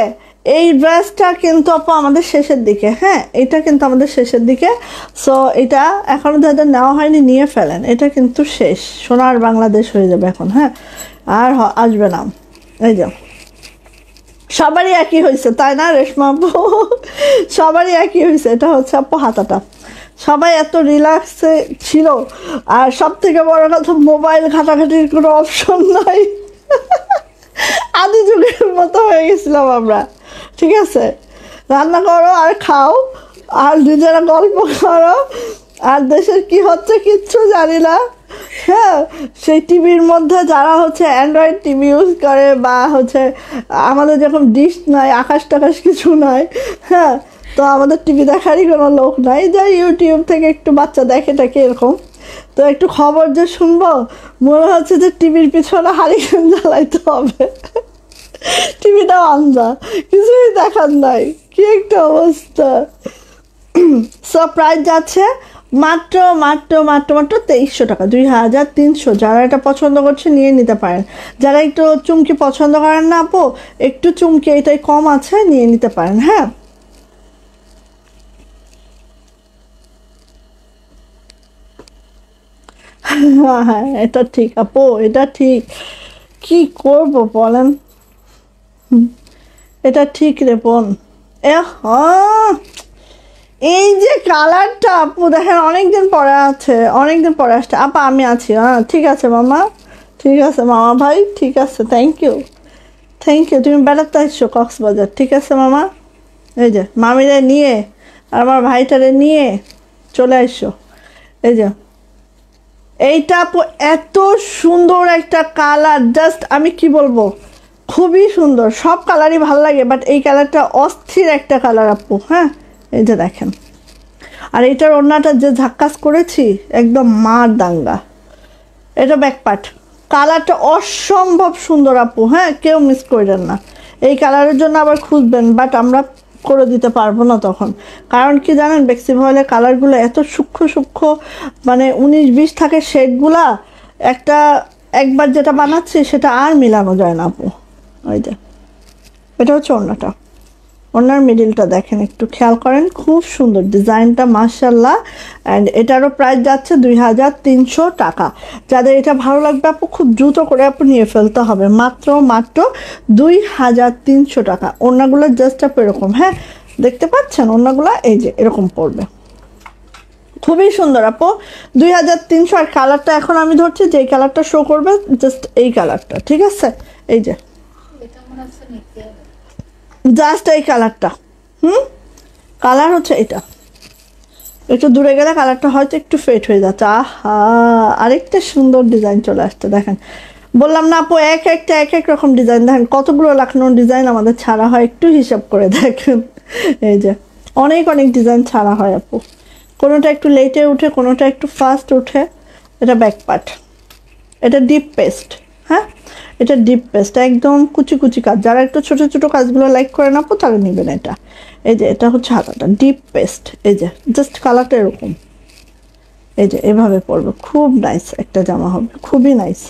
এই ড্রেসটা কিন্তু আপু আমাদের শেষের দিকে হ্যাঁ এটা কিন্তু আমাদের শেষের দিকে সো এটা এখনও যাদের নেওয়া হয়নি নিয়ে ফেলেন এটা কিন্তু শেষ সোনার বাংলাদেশ হয়ে যাবে এখন হ্যাঁ আর আসবে না এই যে সবারই একই হয়েছে তাই না রেশমা আপু সবারই একই হয়েছে এটা হচ্ছে আপু হাতাটা সবাই এত রিল্যাক্সে ছিল আর সব থেকে বড় কথা মোবাইল ঘাটাঘাটির কোনো অপশন নাই আদি যুগের মতো হয়ে গেছিলাম আমরা ঠিক আছে রান্না করো আর খাও আর নিজেরা গল্প করো আর দেশের কি হচ্ছে কিচ্ছু জানি না হ্যাঁ সেই টিভির মধ্যে যারা হচ্ছে অ্যান্ড্রয়েড টিভি ইউজ করে বা হচ্ছে আমাদের যখন ডিশ নাই আকাশ টাকাশ কিছু নাই হ্যাঁ তো আমাদের টিভি দেখারই কোনো লোক নাই যাই ইউটিউব থেকে একটু বাচ্চা দেখে টাকে এরকম তো একটু খবর যে শুনবো মনে হচ্ছে যে টিভির পিছনে হারিয়ে জ্বালাইতে হবে টিভিটা আনজা কিছুই দেখার নাই কি একটা অবস্থা সারপ্রাইজ যাচ্ছে মাত্র মাত্র মাত্র মাত্র তেইশশো টাকা দুই হাজার তিনশো যারা এটা পছন্দ করছে নিয়ে নিতে পারেন যারা একটু চুমকি পছন্দ করেন না আপু একটু চুমকি এটাই কম আছে নিয়ে নিতে পারেন হ্যাঁ হ্যাঁ এটা ঠিক আপু এটা ঠিক কি করব বলেন এটা ঠিক রে বোন এ এই যে কালারটা আপু দেখেন অনেকদিন পরে আছে অনেকদিন পরে আসছে আপা আমি আছি হ্যাঁ ঠিক আছে মামা ঠিক আছে মামা ভাই ঠিক আছে থ্যাংক ইউ থ্যাংক ইউ তুমি বেড়াতে আসছো কক্সবাজার ঠিক আছে মামা এই যে মামিরে নিয়ে আর আমার ভাইটারে নিয়ে চলে আসছো এই যে এইটা আপু এত সুন্দর একটা কালার জাস্ট আমি কি বলবো খুবই সুন্দর সব কালারই ভাল লাগে বাট এই কালারটা অস্থির একটা কালার আপু হ্যাঁ এই যে দেখেন আর এটার ওড়নাটা যে ঝাক্কাস করেছি একদম মার দাঙ্গা এটা ব্যাকপার্ট কালারটা অসম্ভব সুন্দর আপু হ্যাঁ কেউ মিস করবেন না এই কালারের জন্য আবার খুঁজবেন বাট আমরা করে দিতে পারবো না তখন কারণ কি জানেন বেক্সি ভয়েলের কালারগুলো এত সূক্ষ্ম সূক্ষ্ম মানে উনিশ বিশ থাকে শেডগুলা একটা একবার যেটা বানাচ্ছি সেটা আর মিলানো যায় না আপু ওই যে এটা হচ্ছে অন্যটা ওড়নার মিডিলটা দেখেন একটু খেয়াল করেন খুব সুন্দর ডিজাইনটা মার্শাল্লাহ অ্যান্ড এটারও প্রাইস যাচ্ছে দুই হাজার তিনশো টাকা যাদের এটা ভালো লাগবে আপু খুব দ্রুত করে আপু নিয়ে ফেলতে হবে মাত্র মাত্র দুই হাজার তিনশো টাকা অন্যগুলো জাস্ট আপ এরকম হ্যাঁ দেখতে পাচ্ছেন অন্যগুলো এই যে এরকম পড়বে খুবই সুন্দর আপু দুই হাজার তিনশো আর কালারটা এখন আমি ধরছি যে কালারটা শো করবে জাস্ট এই কালারটা ঠিক আছে এই যে জাস্ট এই কালারটা হুম কালার হচ্ছে এটা একটু দূরে গেলে কালারটা হয়তো একটু ফেট হয়ে যাচ্ছে আহা আরেকটা সুন্দর ডিজাইন চলে আসছে দেখেন বললাম না আপু এক একটা এক এক রকম ডিজাইন দেখেন কতগুলো লাখনো ডিজাইন আমাদের ছাড়া হয় একটু হিসাব করে দেখেন এই যে অনেক অনেক ডিজাইন ছাড়া হয় আপু কোনোটা একটু লেটে উঠে কোনোটা একটু ফাস্ট উঠে এটা ব্যাকপার্ট এটা ডিপ পেস্ট হ্যাঁ এটা ডিপ পেস্টটা একদম কুচি কুচি কাজ যারা একটু ছোট ছোট কাজগুলো লাইক করে না তারা নেবেন এটা এই যে এটা হচ্ছে হাতাটা ডিপ পেস্ট এই যে জাস্ট কালারটা এরকম এই যে এভাবে পরবে খুব নাইস একটা জামা হবে খুবই নাইস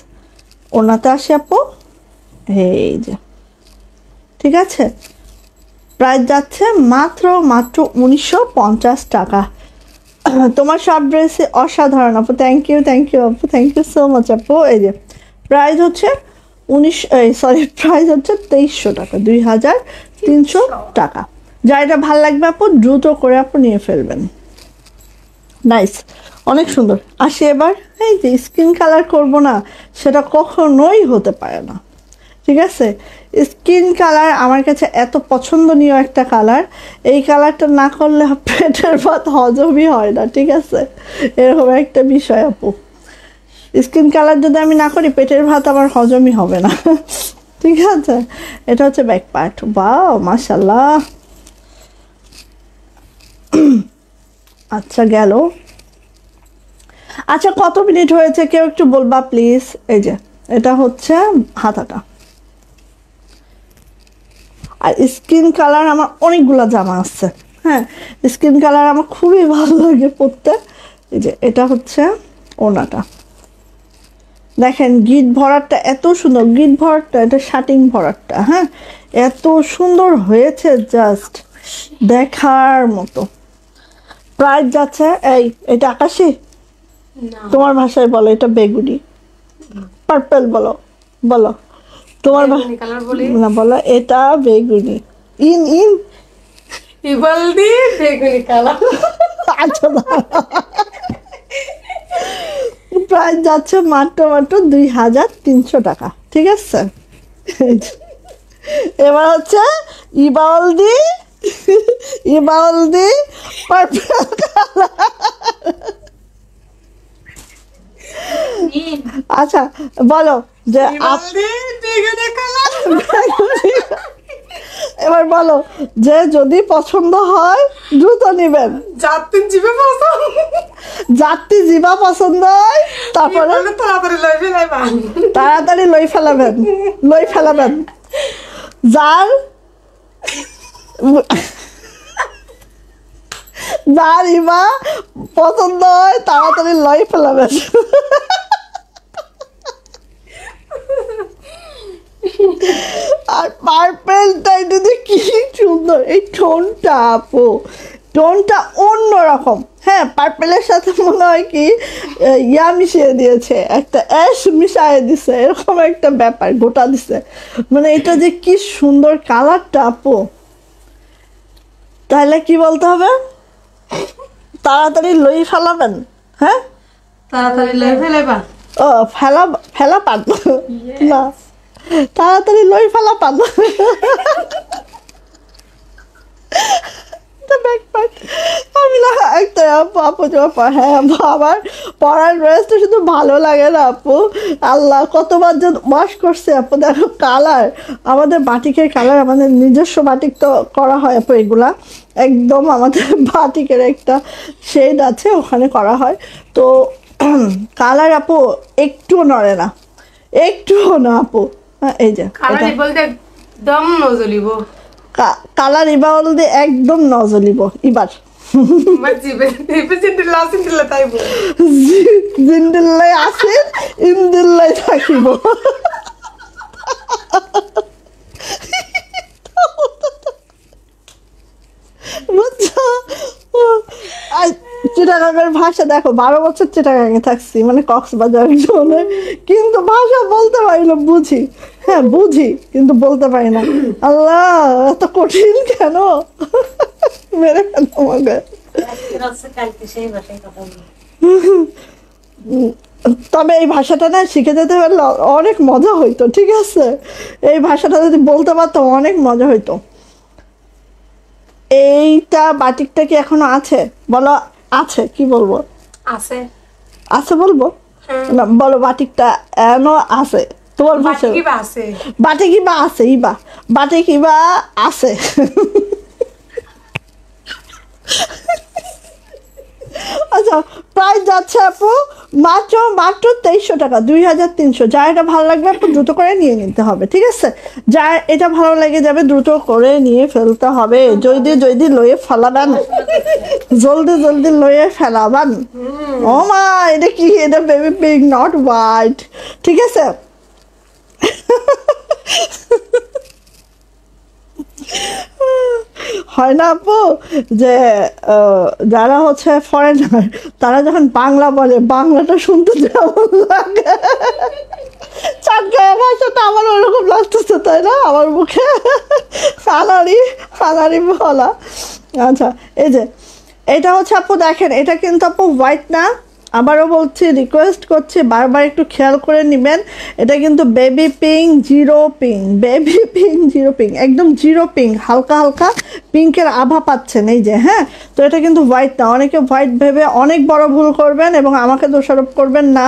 ওনাতে আসি আপু এই যে ঠিক আছে প্রাইস যাচ্ছে মাত্র মাত্র উনিশশো টাকা তোমার সব ড্রেসে অসাধারণ আপু থ্যাংক ইউ থ্যাংক ইউ আপু থ্যাংক ইউ সো মাচ আপু এই যে প্রাইস হচ্ছে উনিশ সরি প্রাইস হচ্ছে তেইশশো টাকা দুই হাজার তিনশো টাকা যা এটা ভাল লাগবে আপু দ্রুত করে আপু নিয়ে ফেলবেন নাইস অনেক সুন্দর আসি এবার এই যে স্কিন কালার করব না সেটা কখনোই হতে পারে না ঠিক আছে স্কিন কালার আমার কাছে এত পছন্দনীয় একটা কালার এই কালারটা না করলে পেটের পথ হজমই হয় না ঠিক আছে এরকম একটা বিষয় আপু স্কিন কালার যদি আমি না করি পেটের ভাত আমার হজমই হবে না ঠিক আছে এটা হচ্ছে ব্যাক পার্ট বাও মাসাল্লাহ আচ্ছা গেল আচ্ছা কত মিনিট হয়েছে কেউ একটু বলবা প্লিজ এই যে এটা হচ্ছে হাতাটা আর স্কিন কালার আমার অনেকগুলো জামা আসছে হ্যাঁ স্কিন কালার আমার খুবই ভালো লাগে পরতে এই যে এটা হচ্ছে ওনাটা দেখেন গিট ভরাটটা এত সুন্দর গিট ভরাটটা এটা শাটিং ভরাটটা হ্যাঁ এত সুন্দর হয়েছে জাস্ট দেখার মতো প্রাইস যাচ্ছে এই এটা আকাশি তোমার ভাষায় বলো এটা বেগুনি পার্পেল বলো বলো তোমার না বলো এটা বেগুনি ইন ইন ইবলদি বেগুনি কালার আচ্ছা প্রায় যাচ্ছে মাত্র মাত্র দুই হাজার তিনশো টাকা ঠিক আছে এবার হচ্ছে ইবাউলদি ইবাউলদি আচ্ছা বলো যে আপনি এবার বলো যে যদি পছন্দ হয় দ্রুত নেবেন যাত্রী জীবা পছন্দ যাত্রী জীবা পছন্দ হয় তারপরে তাড়াতাড়ি লই ফেলাবেন তাড়াতাড়ি লই ফেলাবেন লই ফেলাবেন যার যার ইমা পছন্দ হয় তাড়াতাড়ি লই ফেলাবেন আর পার্পেল টাইটে কি সুন্দর এই টোনটা আপু টোনটা অন্যরকম হ্যাঁ পার্পেলের সাথে মনে হয় কি ইয়া মিশিয়ে দিয়েছে একটা অ্যাশ মিশাই দিছে এরকম একটা ব্যাপার গোটা দিছে মানে এটা যে কি সুন্দর কালারটা আপু তাহলে কি বলতে হবে তাড়াতাড়ি লই ফেলাবেন হ্যাঁ তাড়াতাড়ি লই ফেলাবা ও ফেলা ফেলা পারত না তাড়াতাড়ি লই ফেলা পান আমি না একটা আপু আপু তোমার হ্যাঁ আপু আমার পড়ার ড্রেসটা শুধু ভালো লাগে না আপু আল্লাহ কতবার যে ওয়াশ করছে আপু দেখো কালার আমাদের বাটিকের কালার আমাদের নিজস্ব বাটিক তো করা হয় আপু এগুলা একদম আমাদের বাটিকের একটা শেড আছে ওখানে করা হয় তো কালার আপু একটুও নড়ে না একটুও না আপু এই যে একদম নজলিব কালার ইবা বলতে একদম নজলিব এবার জিন্দিল্লাই আছে ইন্দিল্লাই থাকিব বুঝছো চিটাগাঙের ভাষা দেখো বারো বছর চিটাগাঙে থাকছি মানে কক্সবাজার জোনে কিন্তু ভাষা বলতে পারি না বুঝি হ্যাঁ বুঝি কিন্তু বলতে পারি না আল্লাহ এত কঠিন কেন মেরে কেন আমাকে তবে এই ভাষাটা না শিখে যেতে পারলে অনেক মজা হইতো ঠিক আছে এই ভাষাটা যদি বলতে পারতো অনেক মজা হইতো এইটা বাটিকটা কি এখনো আছে বলো আছে কি বলবো আছে আছে বলবো হ্যাঁ। বলো বাটিকটা এখনো আছে তোমার বাটি বাটে বা আছে ইবা বাটে বা আছে আচ্ছা প্রাইস যাচ্ছে আপু মাত্র মাত্র তেইশশো টাকা দুই হাজার তিনশো যা এটা ভালো লাগবে আপু দ্রুত করে নিয়ে নিতে হবে ঠিক আছে যা এটা ভালো লাগে যাবে দ্রুত করে নিয়ে ফেলতে হবে জলদি জলদি লয়ে ফেলাবেন জলদি জলদি লয়ে ফেলাবেন ও মা এটা কি এটা বেবি পিং নট হোয়াইট ঠিক আছে হয় না আপু যে যারা হচ্ছে ফরেনার তারা যখন বাংলা বলে বাংলাটা শুনতে যেমন লাগে আমার ওরকম লাগতেছে তাই না আমার মুখে ফানারি ফানারি বলা আচ্ছা এই যে এটা হচ্ছে আপু দেখেন এটা কিন্তু আপু হোয়াইট না আবারও বলছি রিকোয়েস্ট করছি বারবার একটু খেয়াল করে নেবেন এটা কিন্তু baby pink zero pink baby pink zero pink একদম জিরো পিঙ্ক হালকা হালকা পিঙ্কের আভা পাচ্ছেন এই যে হ্যাঁ তো এটা কিন্তু হোয়াইট না অনেকে হোয়াইট ভেবে অনেক বড় ভুল করবেন এবং আমাকে দোষারোপ করবেন না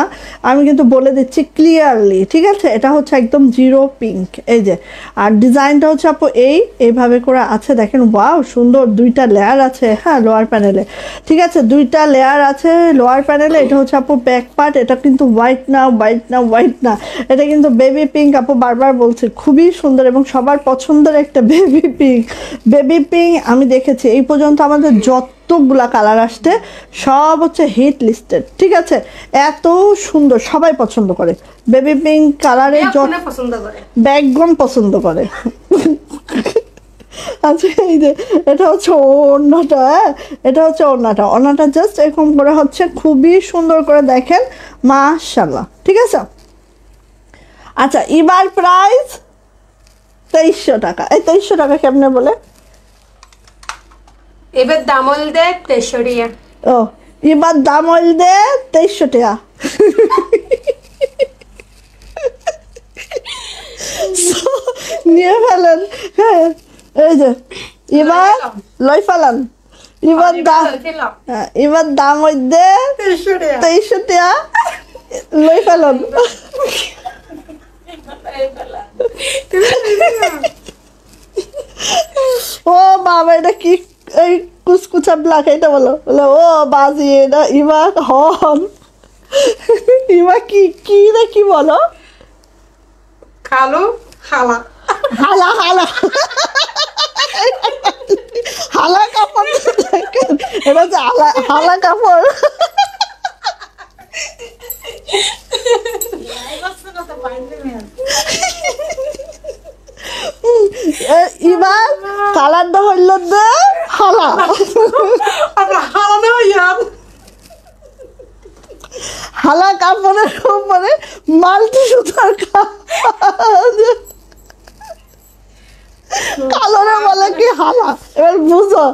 আমি কিন্তু বলে দিচ্ছি ক্লিয়ারলি ঠিক আছে এটা হচ্ছে একদম জিরো পিঙ্ক এই যে আর ডিজাইনটা হচ্ছে আপু এই এইভাবে করে আছে দেখেন ওয়াও সুন্দর দুইটা লেয়ার আছে হ্যাঁ লোয়ার প্যানেলে ঠিক আছে দুইটা লেয়ার আছে লোয়ার প্যানেলে বলে এটা হচ্ছে আপু ব্যাক পার্ট এটা কিন্তু হোয়াইট না হোয়াইট না হোয়াইট না এটা কিন্তু বেবি পিঙ্ক আপু বারবার বলছে খুবই সুন্দর এবং সবার পছন্দের একটা বেবি পিঙ্ক বেবি পিঙ্ক আমি দেখেছি এই পর্যন্ত আমাদের যত কালার আসছে সব হচ্ছে হিট লিস্টেড ঠিক আছে এত সুন্দর সবাই পছন্দ করে বেবি পিঙ্ক কালারে ব্যাকগ্রাউন্ড পছন্দ করে আচ্ছা এই যে এটা হচ্ছে অন্যটা হ্যাঁ এটা হচ্ছে অন্যটা অন্যটা জাস্ট এরকম করে হচ্ছে খুবই সুন্দর করে দেখেন মাশাল্লাহ ঠিক আছে আচ্ছা এবার প্রাইস তেইশশো টাকা এই তেইশশো টাকা কেমনে বলে এবার দাম হল দে তেইশশো ও এবার দাম হল দে তেইশশো টাকা নিয়ে ফেলেন হ্যাঁ এই যে এবার লই ফেলান এবার দাম এবার দাম মধ্যে তেইশশো লই ফেলান ও বাবা এটা কি এই কুচকুচা ব্ল্যাক এটা বলো বলে ও বাজি এটা ইমা হন ইমা কি কি না কি বলো খালো খালা হালা হালা হালা কাপড় হালা কাপড় ইমান কালার হইল হালা হালা দে হইয়াম হালা কাপড়ের উপরে মালটি সুতার কাপড় কালোরে বলে কি হালা এবার বুঝো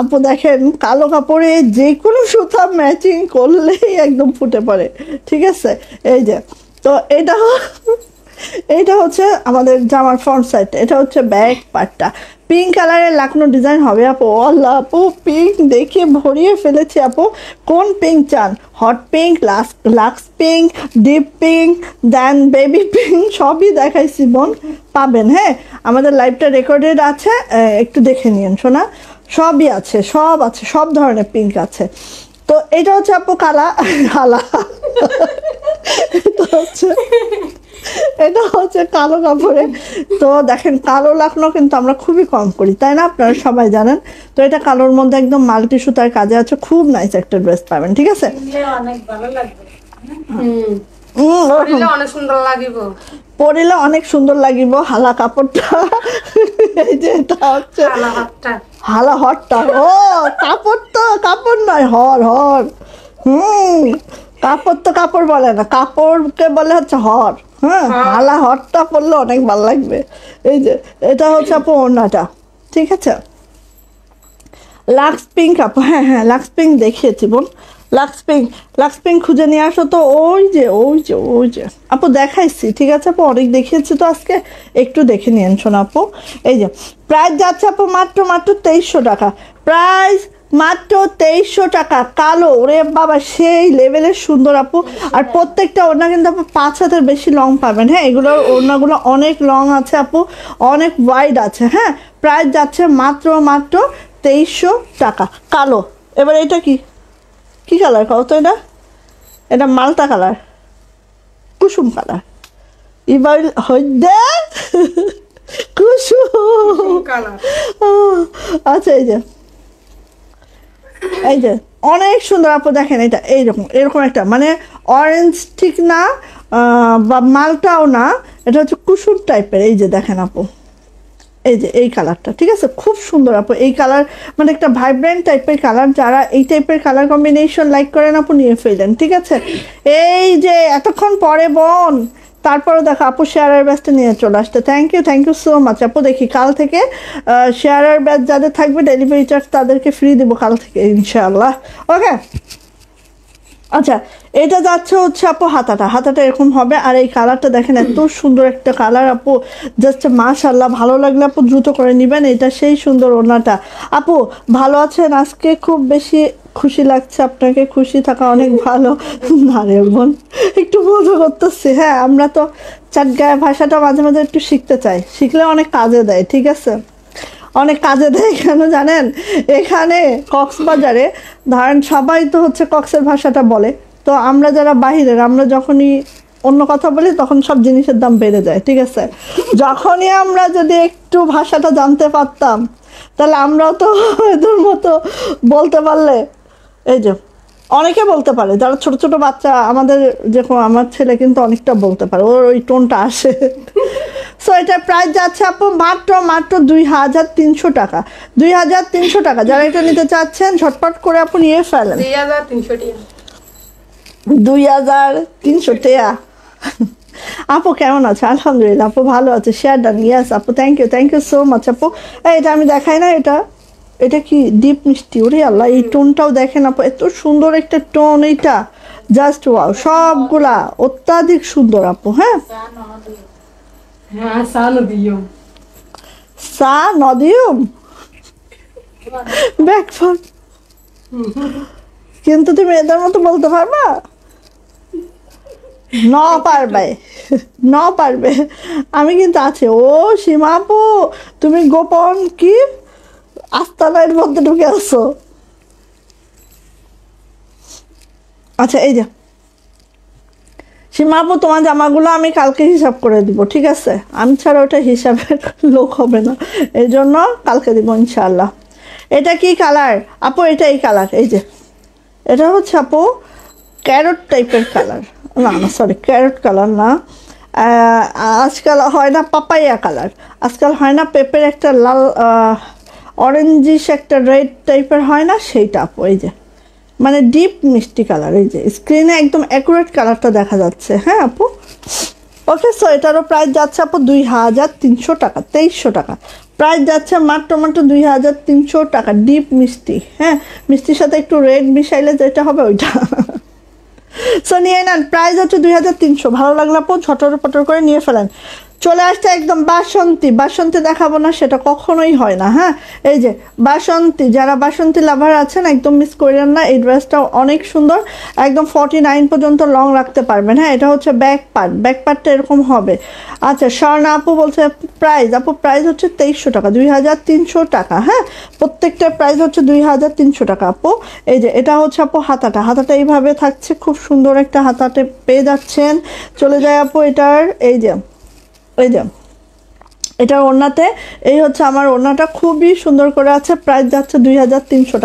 আপু দেখেন কালো কাপড়ে যে কোনো সুতা ম্যাচিং করলেই একদম ফুটে পড়ে ঠিক আছে এই যে তো এটা এইটা হচ্ছে আমাদের জামার ফ্রন্ট সাইড এটা হচ্ছে ব্যাক পার্টটা পিঙ্ক কালারের লাকনো ডিজাইন হবে আপু আল্লাহ আপু পিঙ্ক দেখে ভরিয়ে ফেলেছে আপু কোন পিঙ্ক চান hot pink lux lux pink deep pink then baby pink সবই দেখাইছি বোন পাবেন হ্যাঁ আমাদের লাইভটা রেকর্ডেড আছে একটু দেখে নিন শোনা সবই আছে সব আছে সব ধরনের পিঙ্ক আছে তো এটা হচ্ছে আপু কালা হালা হচ্ছে এটা হচ্ছে কালো কাপড়ে তো দেখেন কালো লাখনো কিন্তু আমরা খুবই কম করি তাই না আপনারা সবাই জানেন তো এটা কালোর মধ্যে একদম মাল্টি সুতার কাজে আছে খুব নাইস একটা ড্রেস পাবেন ঠিক আছে পরিলে অনেক সুন্দর লাগিব হালা কাপড়টা এই যে এটা হচ্ছে হালা হটটা ও কাপড় তো কাপড় নয় হর হর হম কাপড় তো কাপড় বলে না কাপড়কে বলে হচ্ছে হর হ্যাঁ হালা হরটা পরলে অনেক ভালো লাগবে এই যে এটা হচ্ছে আপু ওনাটা ঠিক আছে লাক্স পিঙ্ক আপু হ্যাঁ হ্যাঁ লাক্স পিঙ্ক দেখিয়েছি বোন লাক্স পিঙ্ক লাক্স পিঙ্ক খুঁজে নিয়ে আসো তো ওই যে ওই যে ওই যে আপু দেখাইছি ঠিক আছে আপু অনেক দেখিয়েছি তো আজকে একটু দেখে নিয়েন শোন আপু এই যে প্রাইস যাচ্ছে আপু মাত্র মাত্র তেইশশো টাকা প্রাইস মাত্র তেইশশো টাকা কালো ওরে বাবা সেই লেভেলের সুন্দর আপু আর প্রত্যেকটা ওড়না কিন্তু আপু পাঁচ হাতের বেশি লং পাবেন হ্যাঁ এগুলোর ওড়নাগুলো অনেক লং আছে আপু অনেক ওয়াইড আছে হ্যাঁ প্রাইস যাচ্ছে মাত্র মাত্র তেইশশো টাকা কালো এবার এটা কি কি কালার কত এটা এটা মালটা কালার কুসুম কালার এবার হইদে কুসুম আচ্ছা এই যে এই যে অনেক সুন্দর আপু দেখেন এটা এইরকম এরকম একটা মানে অরেঞ্জ ঠিক না বা মালটাও না এটা হচ্ছে কুসুম টাইপের এই যে দেখেন আপু এই যে এই কালারটা ঠিক আছে খুব সুন্দর আপু এই কালার মানে একটা ভাইব্রেন্ট টাইপের কালার যারা এই টাইপের কালার কম্বিনেশন লাইক করেন আপু নিয়ে ফেলেন ঠিক আছে এই যে এতক্ষণ পরে বোন তারপরও দেখো আপু শেয়ারের ব্যাচটা নিয়ে চলে আসতে thank you thank you so much আপু দেখি কাল থেকে শেয়ারের ব্যাচ যাদের থাকবে ডেলিভারি চার্জ তাদেরকে ফ্রি দিব কাল থেকে ইনশাল্লাহ ওকে আচ্ছা এটা যাচ্ছে হচ্ছে আপু হাতাটা হাতাটা এরকম হবে আর এই কালারটা দেখেন এত সুন্দর একটা কালার আপু জাস্ট মাশাল্লাহ ভালো লাগলে আপু দ্রুত করে নেবেন এটা সেই সুন্দর ওনাটা আপু ভালো আছেন আজকে খুব বেশি খুশি লাগছে আপনাকে খুশি থাকা অনেক ভালো না রে বোন একটু মজা করতেছি হ্যাঁ আমরা তো চাটগায় ভাষাটা মাঝে মাঝে একটু শিখতে চাই শিখলে অনেক কাজে দেয় ঠিক আছে অনেক কাজে দেয় কেন জানেন এখানে কক্সবাজারে ধরেন সবাই তো হচ্ছে কক্সের ভাষাটা বলে তো আমরা যারা বাহিরের আমরা যখনই অন্য কথা বলি তখন সব জিনিসের দাম বেড়ে যায় ঠিক আছে যখনই আমরা যদি একটু ভাষাটা জানতে পারতাম তাহলে আমরাও তো এদের মতো বলতে পারলে এই যে অনেকে বলতে পারে যারা ছোট ছোট বাচ্চা আমাদের যেরকম আমার ছেলে কিন্তু অনেকটা বলতে পারে ওর ওই টোনটা আসে সো এটা প্রাইস যাচ্ছে আপু মাত্র মাত্র দুই হাজার তিনশো টাকা দুই হাজার তিনশো টাকা যারা এটা নিতে চাচ্ছেন ঝটপট করে আপু নিয়ে ফেলেন দুই হাজার তিনশো দুই হাজার তিনশো টিয়া আপু কেমন আছে আলহামদুলিল্লাহ আপু ভালো আছে শেয়ার ডান ইয়াস আপু thank you thank you so much আপু এটা আমি দেখাই না এটা এটা কি ডিপ মিষ্টি ওরে আল্লাহ এই টোনটাও দেখেন আপা এত সুন্দর একটা টোন এইটা জাস্ট ওয়াও সবগুলা অত্যাধিক সুন্দর আপু হ্যাঁ সা নদিয়ম ব্যাকফল কিন্তু তুমি এদের মতো বলতে পারবা ন পারবে ন পারবে আমি কিন্তু আছে ও সীমাপু তুমি গোপন কি আস্তানায়ের মধ্যে ঢুকে আসো আচ্ছা এই যে সীমাপু তোমার জামাগুলো আমি কালকে হিসাব করে দিব ঠিক আছে আমি ছাড়া ওটা হিসাবের লোক হবে না এই জন্য কালকে দিব ইনশাল্লাহ এটা কি কালার আপু এটা এই কালার এই যে এটা হচ্ছে আপু ক্যারট টাইপের কালার না না সরি ক্যারট কালার না আজকাল হয় না পাপাইয়া কালার আজকাল হয় না পেঁপের একটা লাল অরেঞ্জিস একটা রেড টাইপের হয় না সেইটা আপু ওই যে মানে ডিপ মিষ্টি কালার এই যে স্ক্রিনে একদম অ্যাকুরেট কালারটা দেখা যাচ্ছে হ্যাঁ আপু ওকে সো এটারও প্রাইস যাচ্ছে আপু দুই হাজার তিনশো টাকা তেইশশো টাকা প্রাইস যাচ্ছে মাত্র মাত্র দুই হাজার তিনশো টাকা ডিপ মিষ্টি হ্যাঁ মিষ্টির সাথে একটু রেড মিশাইলে যেটা হবে ওইটা সো নিয়ে নেন প্রাইস হচ্ছে দুই হাজার তিনশো ভালো লাগলো আপু ঝটর পটর করে নিয়ে ফেলেন চলে আসছে একদম বাসন্তী বাসন্তী দেখাবো না সেটা কখনোই হয় না হ্যাঁ এই যে বাসন্তী যারা বাসন্তী লাভার আছেন একদম মিস করেন না এই ড্রেসটাও অনেক সুন্দর একদম ফর্টি নাইন পর্যন্ত লং রাখতে পারবেন হ্যাঁ এটা হচ্ছে ব্যাক পার্ট ব্যাক পার্টটা এরকম হবে আচ্ছা স্বর্ণা আপু বলছে প্রাইস আপু প্রাইস হচ্ছে তেইশশো টাকা দুই হাজার তিনশো টাকা হ্যাঁ প্রত্যেকটা প্রাইস হচ্ছে দুই হাজার তিনশো টাকা আপু এই যে এটা হচ্ছে আপু হাতাটা হাতাটা এইভাবে থাকছে খুব সুন্দর একটা হাতাটে পেয়ে যাচ্ছেন চলে যায় আপু এটার এই যে এই যে এটার ওড়নাতে এই হচ্ছে আমার ওড়নাটা খুবই সুন্দর করে আছে প্রাইস যাচ্ছে দুই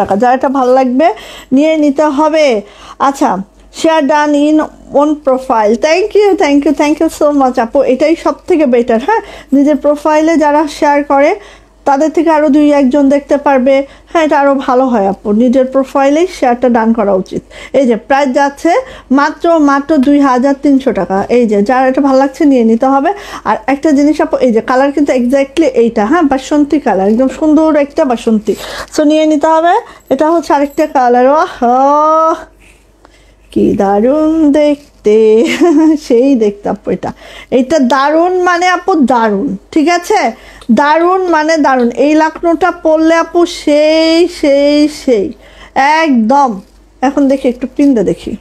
টাকা যা এটা ভালো লাগবে নিয়ে নিতে হবে আচ্ছা share done in own profile thank you thank you thank you so much আপু এটাই সব থেকে বেটার হ্যাঁ নিজের প্রোফাইলে যারা শেয়ার করে তাদের থেকে আরও দুই একজন দেখতে পারবে হ্যাঁ এটা আরও ভালো হয় আপু নিজের প্রোফাইলেই শেয়ারটা ডান করা উচিত এই যে প্রাইস যাচ্ছে মাত্র মাত্র দুই হাজার তিনশো টাকা এই যে যার এটা ভালো লাগছে নিয়ে নিতে হবে আর একটা জিনিস আপু এই যে কালার কিন্তু এক্স্যাক্টলি এইটা হ্যাঁ বাসন্তী কালার একদম সুন্দর একটা বাসন্তী সো নিয়ে নিতে হবে এটা হচ্ছে আরেকটা কালার ও কি দারুণ দেখতে সেই দেখতাম আপু এটা এটা দারুণ মানে আপু দারুণ ঠিক আছে দারুণ মানে দারুণ এই লাকনোটা পরলে আপু সেই সেই সেই একদম এখন দেখি একটু পিন্দা দেখি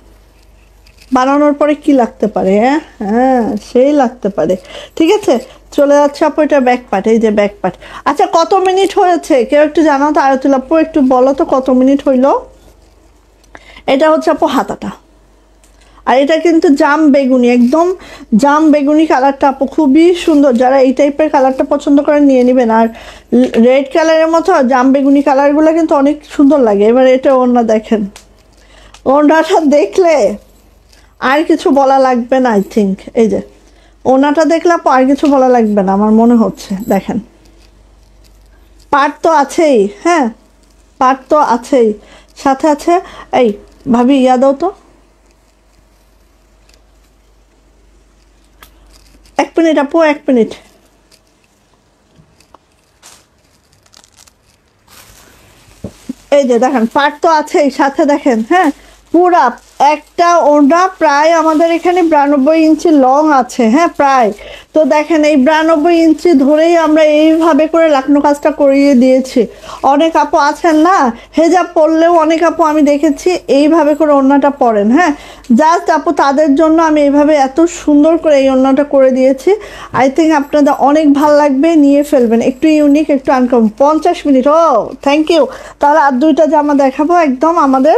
বানানোর পরে কি লাগতে পারে হ্যাঁ হ্যাঁ সেই লাগতে পারে ঠিক আছে চলে যাচ্ছে আপু এটা ব্যাক পাঠ এই যে ব্যাক পাঠ আচ্ছা কত মিনিট হয়েছে কেউ একটু জানাও তো আয়তুল আপু একটু বলো তো কত মিনিট হইলো এটা হচ্ছে আপু হাতাটা আর এটা কিন্তু জাম বেগুনি একদম জাম বেগুনি কালারটা আপু খুবই সুন্দর যারা এই টাইপের কালারটা পছন্দ করে নিয়ে নেবেন আর রেড কালারের মতো জাম বেগুনি কালারগুলো কিন্তু অনেক সুন্দর লাগে এবার এটা ওড়না দেখেন ওড়নাটা দেখলে আর কিছু বলা লাগবে না আই থিঙ্ক এই যে ওনাটা দেখলে আপু আর কিছু বলা লাগবে না আমার মনে হচ্ছে দেখেন পাট তো আছেই হ্যাঁ পাট তো আছেই সাথে আছে এই ভাবি ইয়া তো এক মিনিট আপু এক মিনিট এই যে দেখেন পাট তো আছেই সাথে দেখেন হ্যাঁ পুরা একটা ওনা প্রায় আমাদের এখানে বিরানব্বই ইঞ্চি লং আছে হ্যাঁ প্রায় তো দেখেন এই বিরানব্বই ইঞ্চি ধরেই আমরা এইভাবে করে লাকনো কাজটা করিয়ে দিয়েছি অনেক আপু আছেন না হেজাব পরলেও অনেক আপু আমি দেখেছি এইভাবে করে ওড়নাটা পরেন হ্যাঁ জাস্ট আপু তাদের জন্য আমি এইভাবে এত সুন্দর করে এই ওড়নাটা করে দিয়েছি আই থিঙ্ক আপনাদের অনেক ভাল লাগবে নিয়ে ফেলবেন একটু ইউনিক একটু আনকম পঞ্চাশ মিনিট ও থ্যাংক ইউ তাহলে আর দুইটা জামা দেখাবো একদম আমাদের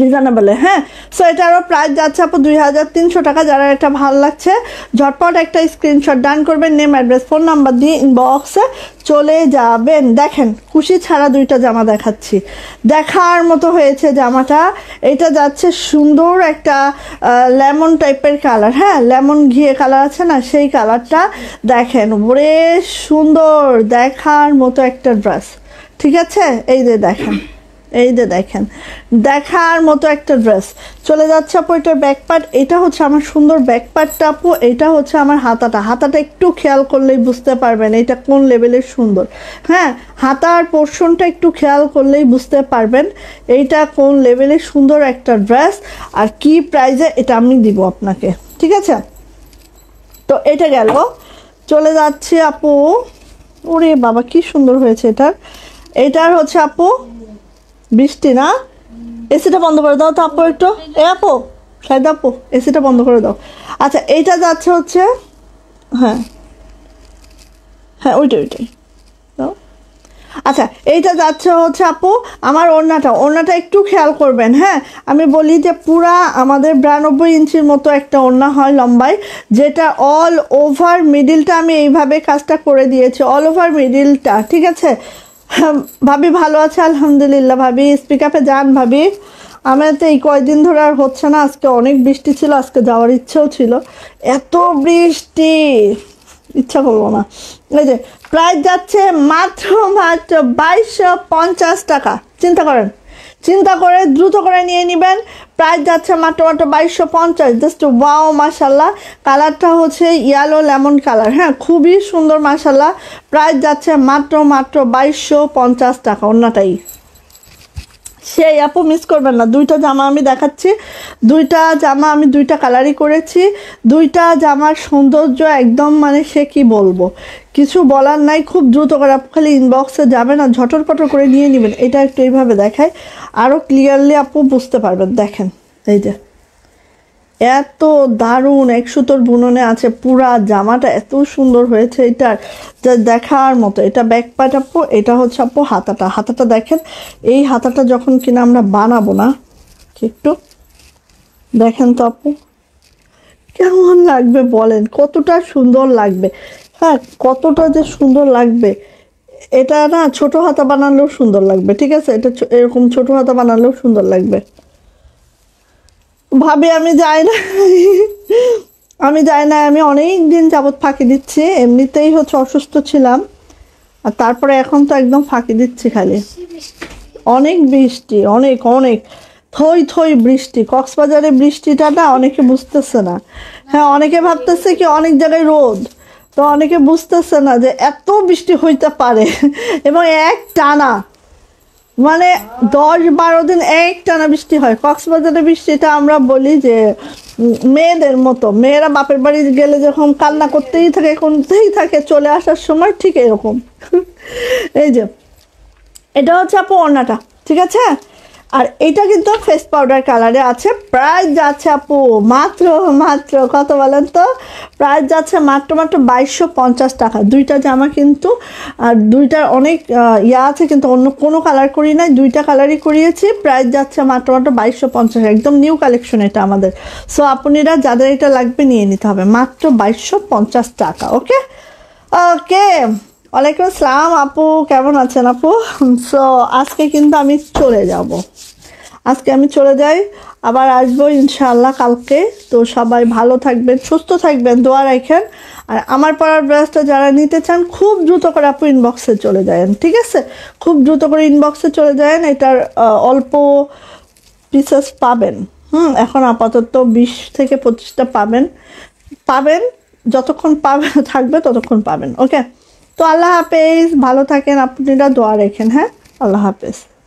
রিজনেবলে হ্যাঁ সো এটা আরও প্রাইস যাচ্ছে আপু দুই হাজার তিনশো টাকা যারা এটা ভাল লাগছে ঝটপট একটা স্ক্রিনশট ডান করবেন নেম অ্যাড্রেস ফোন নাম্বার দিয়ে ইনবক্সে চলে যাবেন দেখেন খুশি ছাড়া দুইটা জামা দেখাচ্ছি দেখার মতো হয়েছে জামাটা এটা যাচ্ছে সুন্দর একটা লেমন টাইপের কালার হ্যাঁ লেমন ঘিয়ে কালার আছে না সেই কালারটা দেখেন ওরে সুন্দর দেখার মতো একটা ড্রেস ঠিক আছে এই যে দেখেন এই যে দেখেন দেখার মতো একটা ড্রেস চলে যাচ্ছে আপু এটার ব্যাক পার্ট এটা হচ্ছে আমার সুন্দর ব্যাক পার্টটা আপু এটা হচ্ছে আমার হাতাটা হাতাটা একটু খেয়াল করলেই বুঝতে পারবেন এটা কোন লেভেলের সুন্দর হ্যাঁ হাতার পোর্শনটা একটু খেয়াল করলেই বুঝতে পারবেন এইটা কোন লেভেলের সুন্দর একটা ড্রেস আর কি প্রাইজে এটা আমি দিব আপনাকে ঠিক আছে তো এটা গেল চলে যাচ্ছে আপু ওরে বাবা কি সুন্দর হয়েছে এটার এটার হচ্ছে আপু বৃষ্টি না এসিটা বন্ধ করে দাও তো আপু একটু এ আপু সাইদ আপু এসিটা বন্ধ করে দাও আচ্ছা এইটা যাচ্ছে হচ্ছে হ্যাঁ হ্যাঁ ওইটাই ওইটাই দাও আচ্ছা এইটা যাচ্ছে হচ্ছে আপু আমার ওড়নাটা ওড়নাটা একটু খেয়াল করবেন হ্যাঁ আমি বলি যে পুরা আমাদের বিরানব্বই ইঞ্চির মতো একটা ওড়না হয় লম্বায় যেটা অল ওভার মিডিলটা আমি এইভাবে কাজটা করে দিয়েছি অল ওভার মিডিলটা ঠিক আছে হ্যাঁ, ভাবি ভালো আছে আলহামদুলিল্লাহ ভাবি স্পিক আপে যান ভাবি আমার তো এই কয়দিন ধরে আর হচ্ছে না আজকে অনেক বৃষ্টি ছিল আজকে যাওয়ার ইচ্ছেও ছিল এত বৃষ্টি ইচ্ছা করবো না এই যে প্রাইস যাচ্ছে মাত্র মাত্র বাইশশো পঞ্চাশ টাকা চিন্তা করেন চিন্তা করে দ্রুত করে নিয়ে নেবেন প্রাইস যাচ্ছে মাত্র মাত্র বাইশশো পঞ্চাশ জাস্ট ওয়াও মাসাল্লাহ কালারটা হচ্ছে ইয়ালো লেমন কালার হ্যাঁ খুবই সুন্দর মাসাল্লাহ প্রাইস যাচ্ছে মাত্র মাত্র বাইশশো পঞ্চাশ টাকা অন্যটাই সেই অ্যাপও মিস করবেন না দুইটা জামা আমি দেখাচ্ছি দুইটা জামা আমি দুইটা কালারই করেছি দুইটা জামার সৌন্দর্য একদম মানে সে কি বলবো কিছু বলার নাই খুব দ্রুত করে আপু খালি ইনবক্সে যাবেন আর ঝটর পটর করে নিয়ে নেবেন এটা একটু এইভাবে দেখায় আরও ক্লিয়ারলি আপু বুঝতে পারবেন দেখেন এই যে এত দারুণ এক সুতোর বুননে আছে পুরা জামাটা এত সুন্দর হয়েছে এটার যা দেখার মতো এটা ব্যাক পাটাপো এটা হচ্ছে আপো হাতাটা হাতাটা দেখেন এই হাতাটা যখন কিনা আমরা বানাবো না একটু দেখেন তো আপু কেমন লাগবে বলেন কতটা সুন্দর লাগবে হ্যাঁ কতটা যে সুন্দর লাগবে এটা না ছোট হাতা বানালেও সুন্দর লাগবে ঠিক আছে এটা এরকম ছোট হাতা বানালেও সুন্দর লাগবে ভাবে আমি যাই না আমি যাই না আমি অনেক দিন যাবৎ ফাঁকি দিচ্ছি এমনিতেই হচ্ছে অসুস্থ ছিলাম আর তারপরে এখন তো একদম ফাঁকি দিচ্ছি খালি অনেক বৃষ্টি অনেক অনেক থই থই বৃষ্টি কক্সবাজারে বৃষ্টিটা না অনেকে বুঝতেছে না হ্যাঁ অনেকে ভাবতেছে কি অনেক জায়গায় রোদ তো অনেকে বুঝতেছে না যে এত বৃষ্টি হইতে পারে এবং এক টানা মানে দশ বারো দিন একটানা বৃষ্টি হয় কক্সবাজারে বৃষ্টিটা আমরা বলি যে মেয়েদের মতো মেয়েরা বাপের বাড়ি গেলে যখন কান্না করতেই থাকে করতেই থাকে চলে আসার সময় ঠিক এরকম এই যে এটা হচ্ছে আপু অন্যটা ঠিক আছে আর এটা কিন্তু ফেস পাউডার কালারে আছে প্রায় যাচ্ছে আপু মাত্র মাত্র কত বলেন তো প্রায় যাচ্ছে মাত্র মাত্র বাইশশো পঞ্চাশ টাকা দুইটা জামা কিন্তু আর দুইটার অনেক ইয়া আছে কিন্তু অন্য কোনো কালার করি নাই দুইটা কালারই করিয়েছি প্রায় যাচ্ছে মাত্র মাত্র বাইশশো পঞ্চাশ একদম নিউ কালেকশন এটা আমাদের সো আপনারা যাদের এটা লাগবে নিয়ে নিতে হবে মাত্র বাইশশো পঞ্চাশ টাকা ওকে ওকে ওয়ালাইকুম আসসালাম আপু কেমন আছেন আপু সো আজকে কিন্তু আমি চলে যাব আজকে আমি চলে যাই আবার আসবো ইনশাআল্লাহ কালকে তো সবাই ভালো থাকবেন সুস্থ থাকবেন দোয়া রাখেন আর আমার পড়ার ব্রাশটা যারা নিতে চান খুব দ্রুত করে আপু ইনবক্সে চলে যায়েন ঠিক আছে খুব দ্রুত করে ইনবক্সে চলে যায়েন এটার অল্প পিসেস পাবেন হুম এখন আপাতত বিশ থেকে পঁচিশটা পাবেন পাবেন যতক্ষণ পাবেন থাকবে ততক্ষণ পাবেন ওকে তো আল্লাহ হাফেজ ভালো থাকেন আপনারা দোয়া রেখেন হ্যাঁ আল্লাহ হাফেজ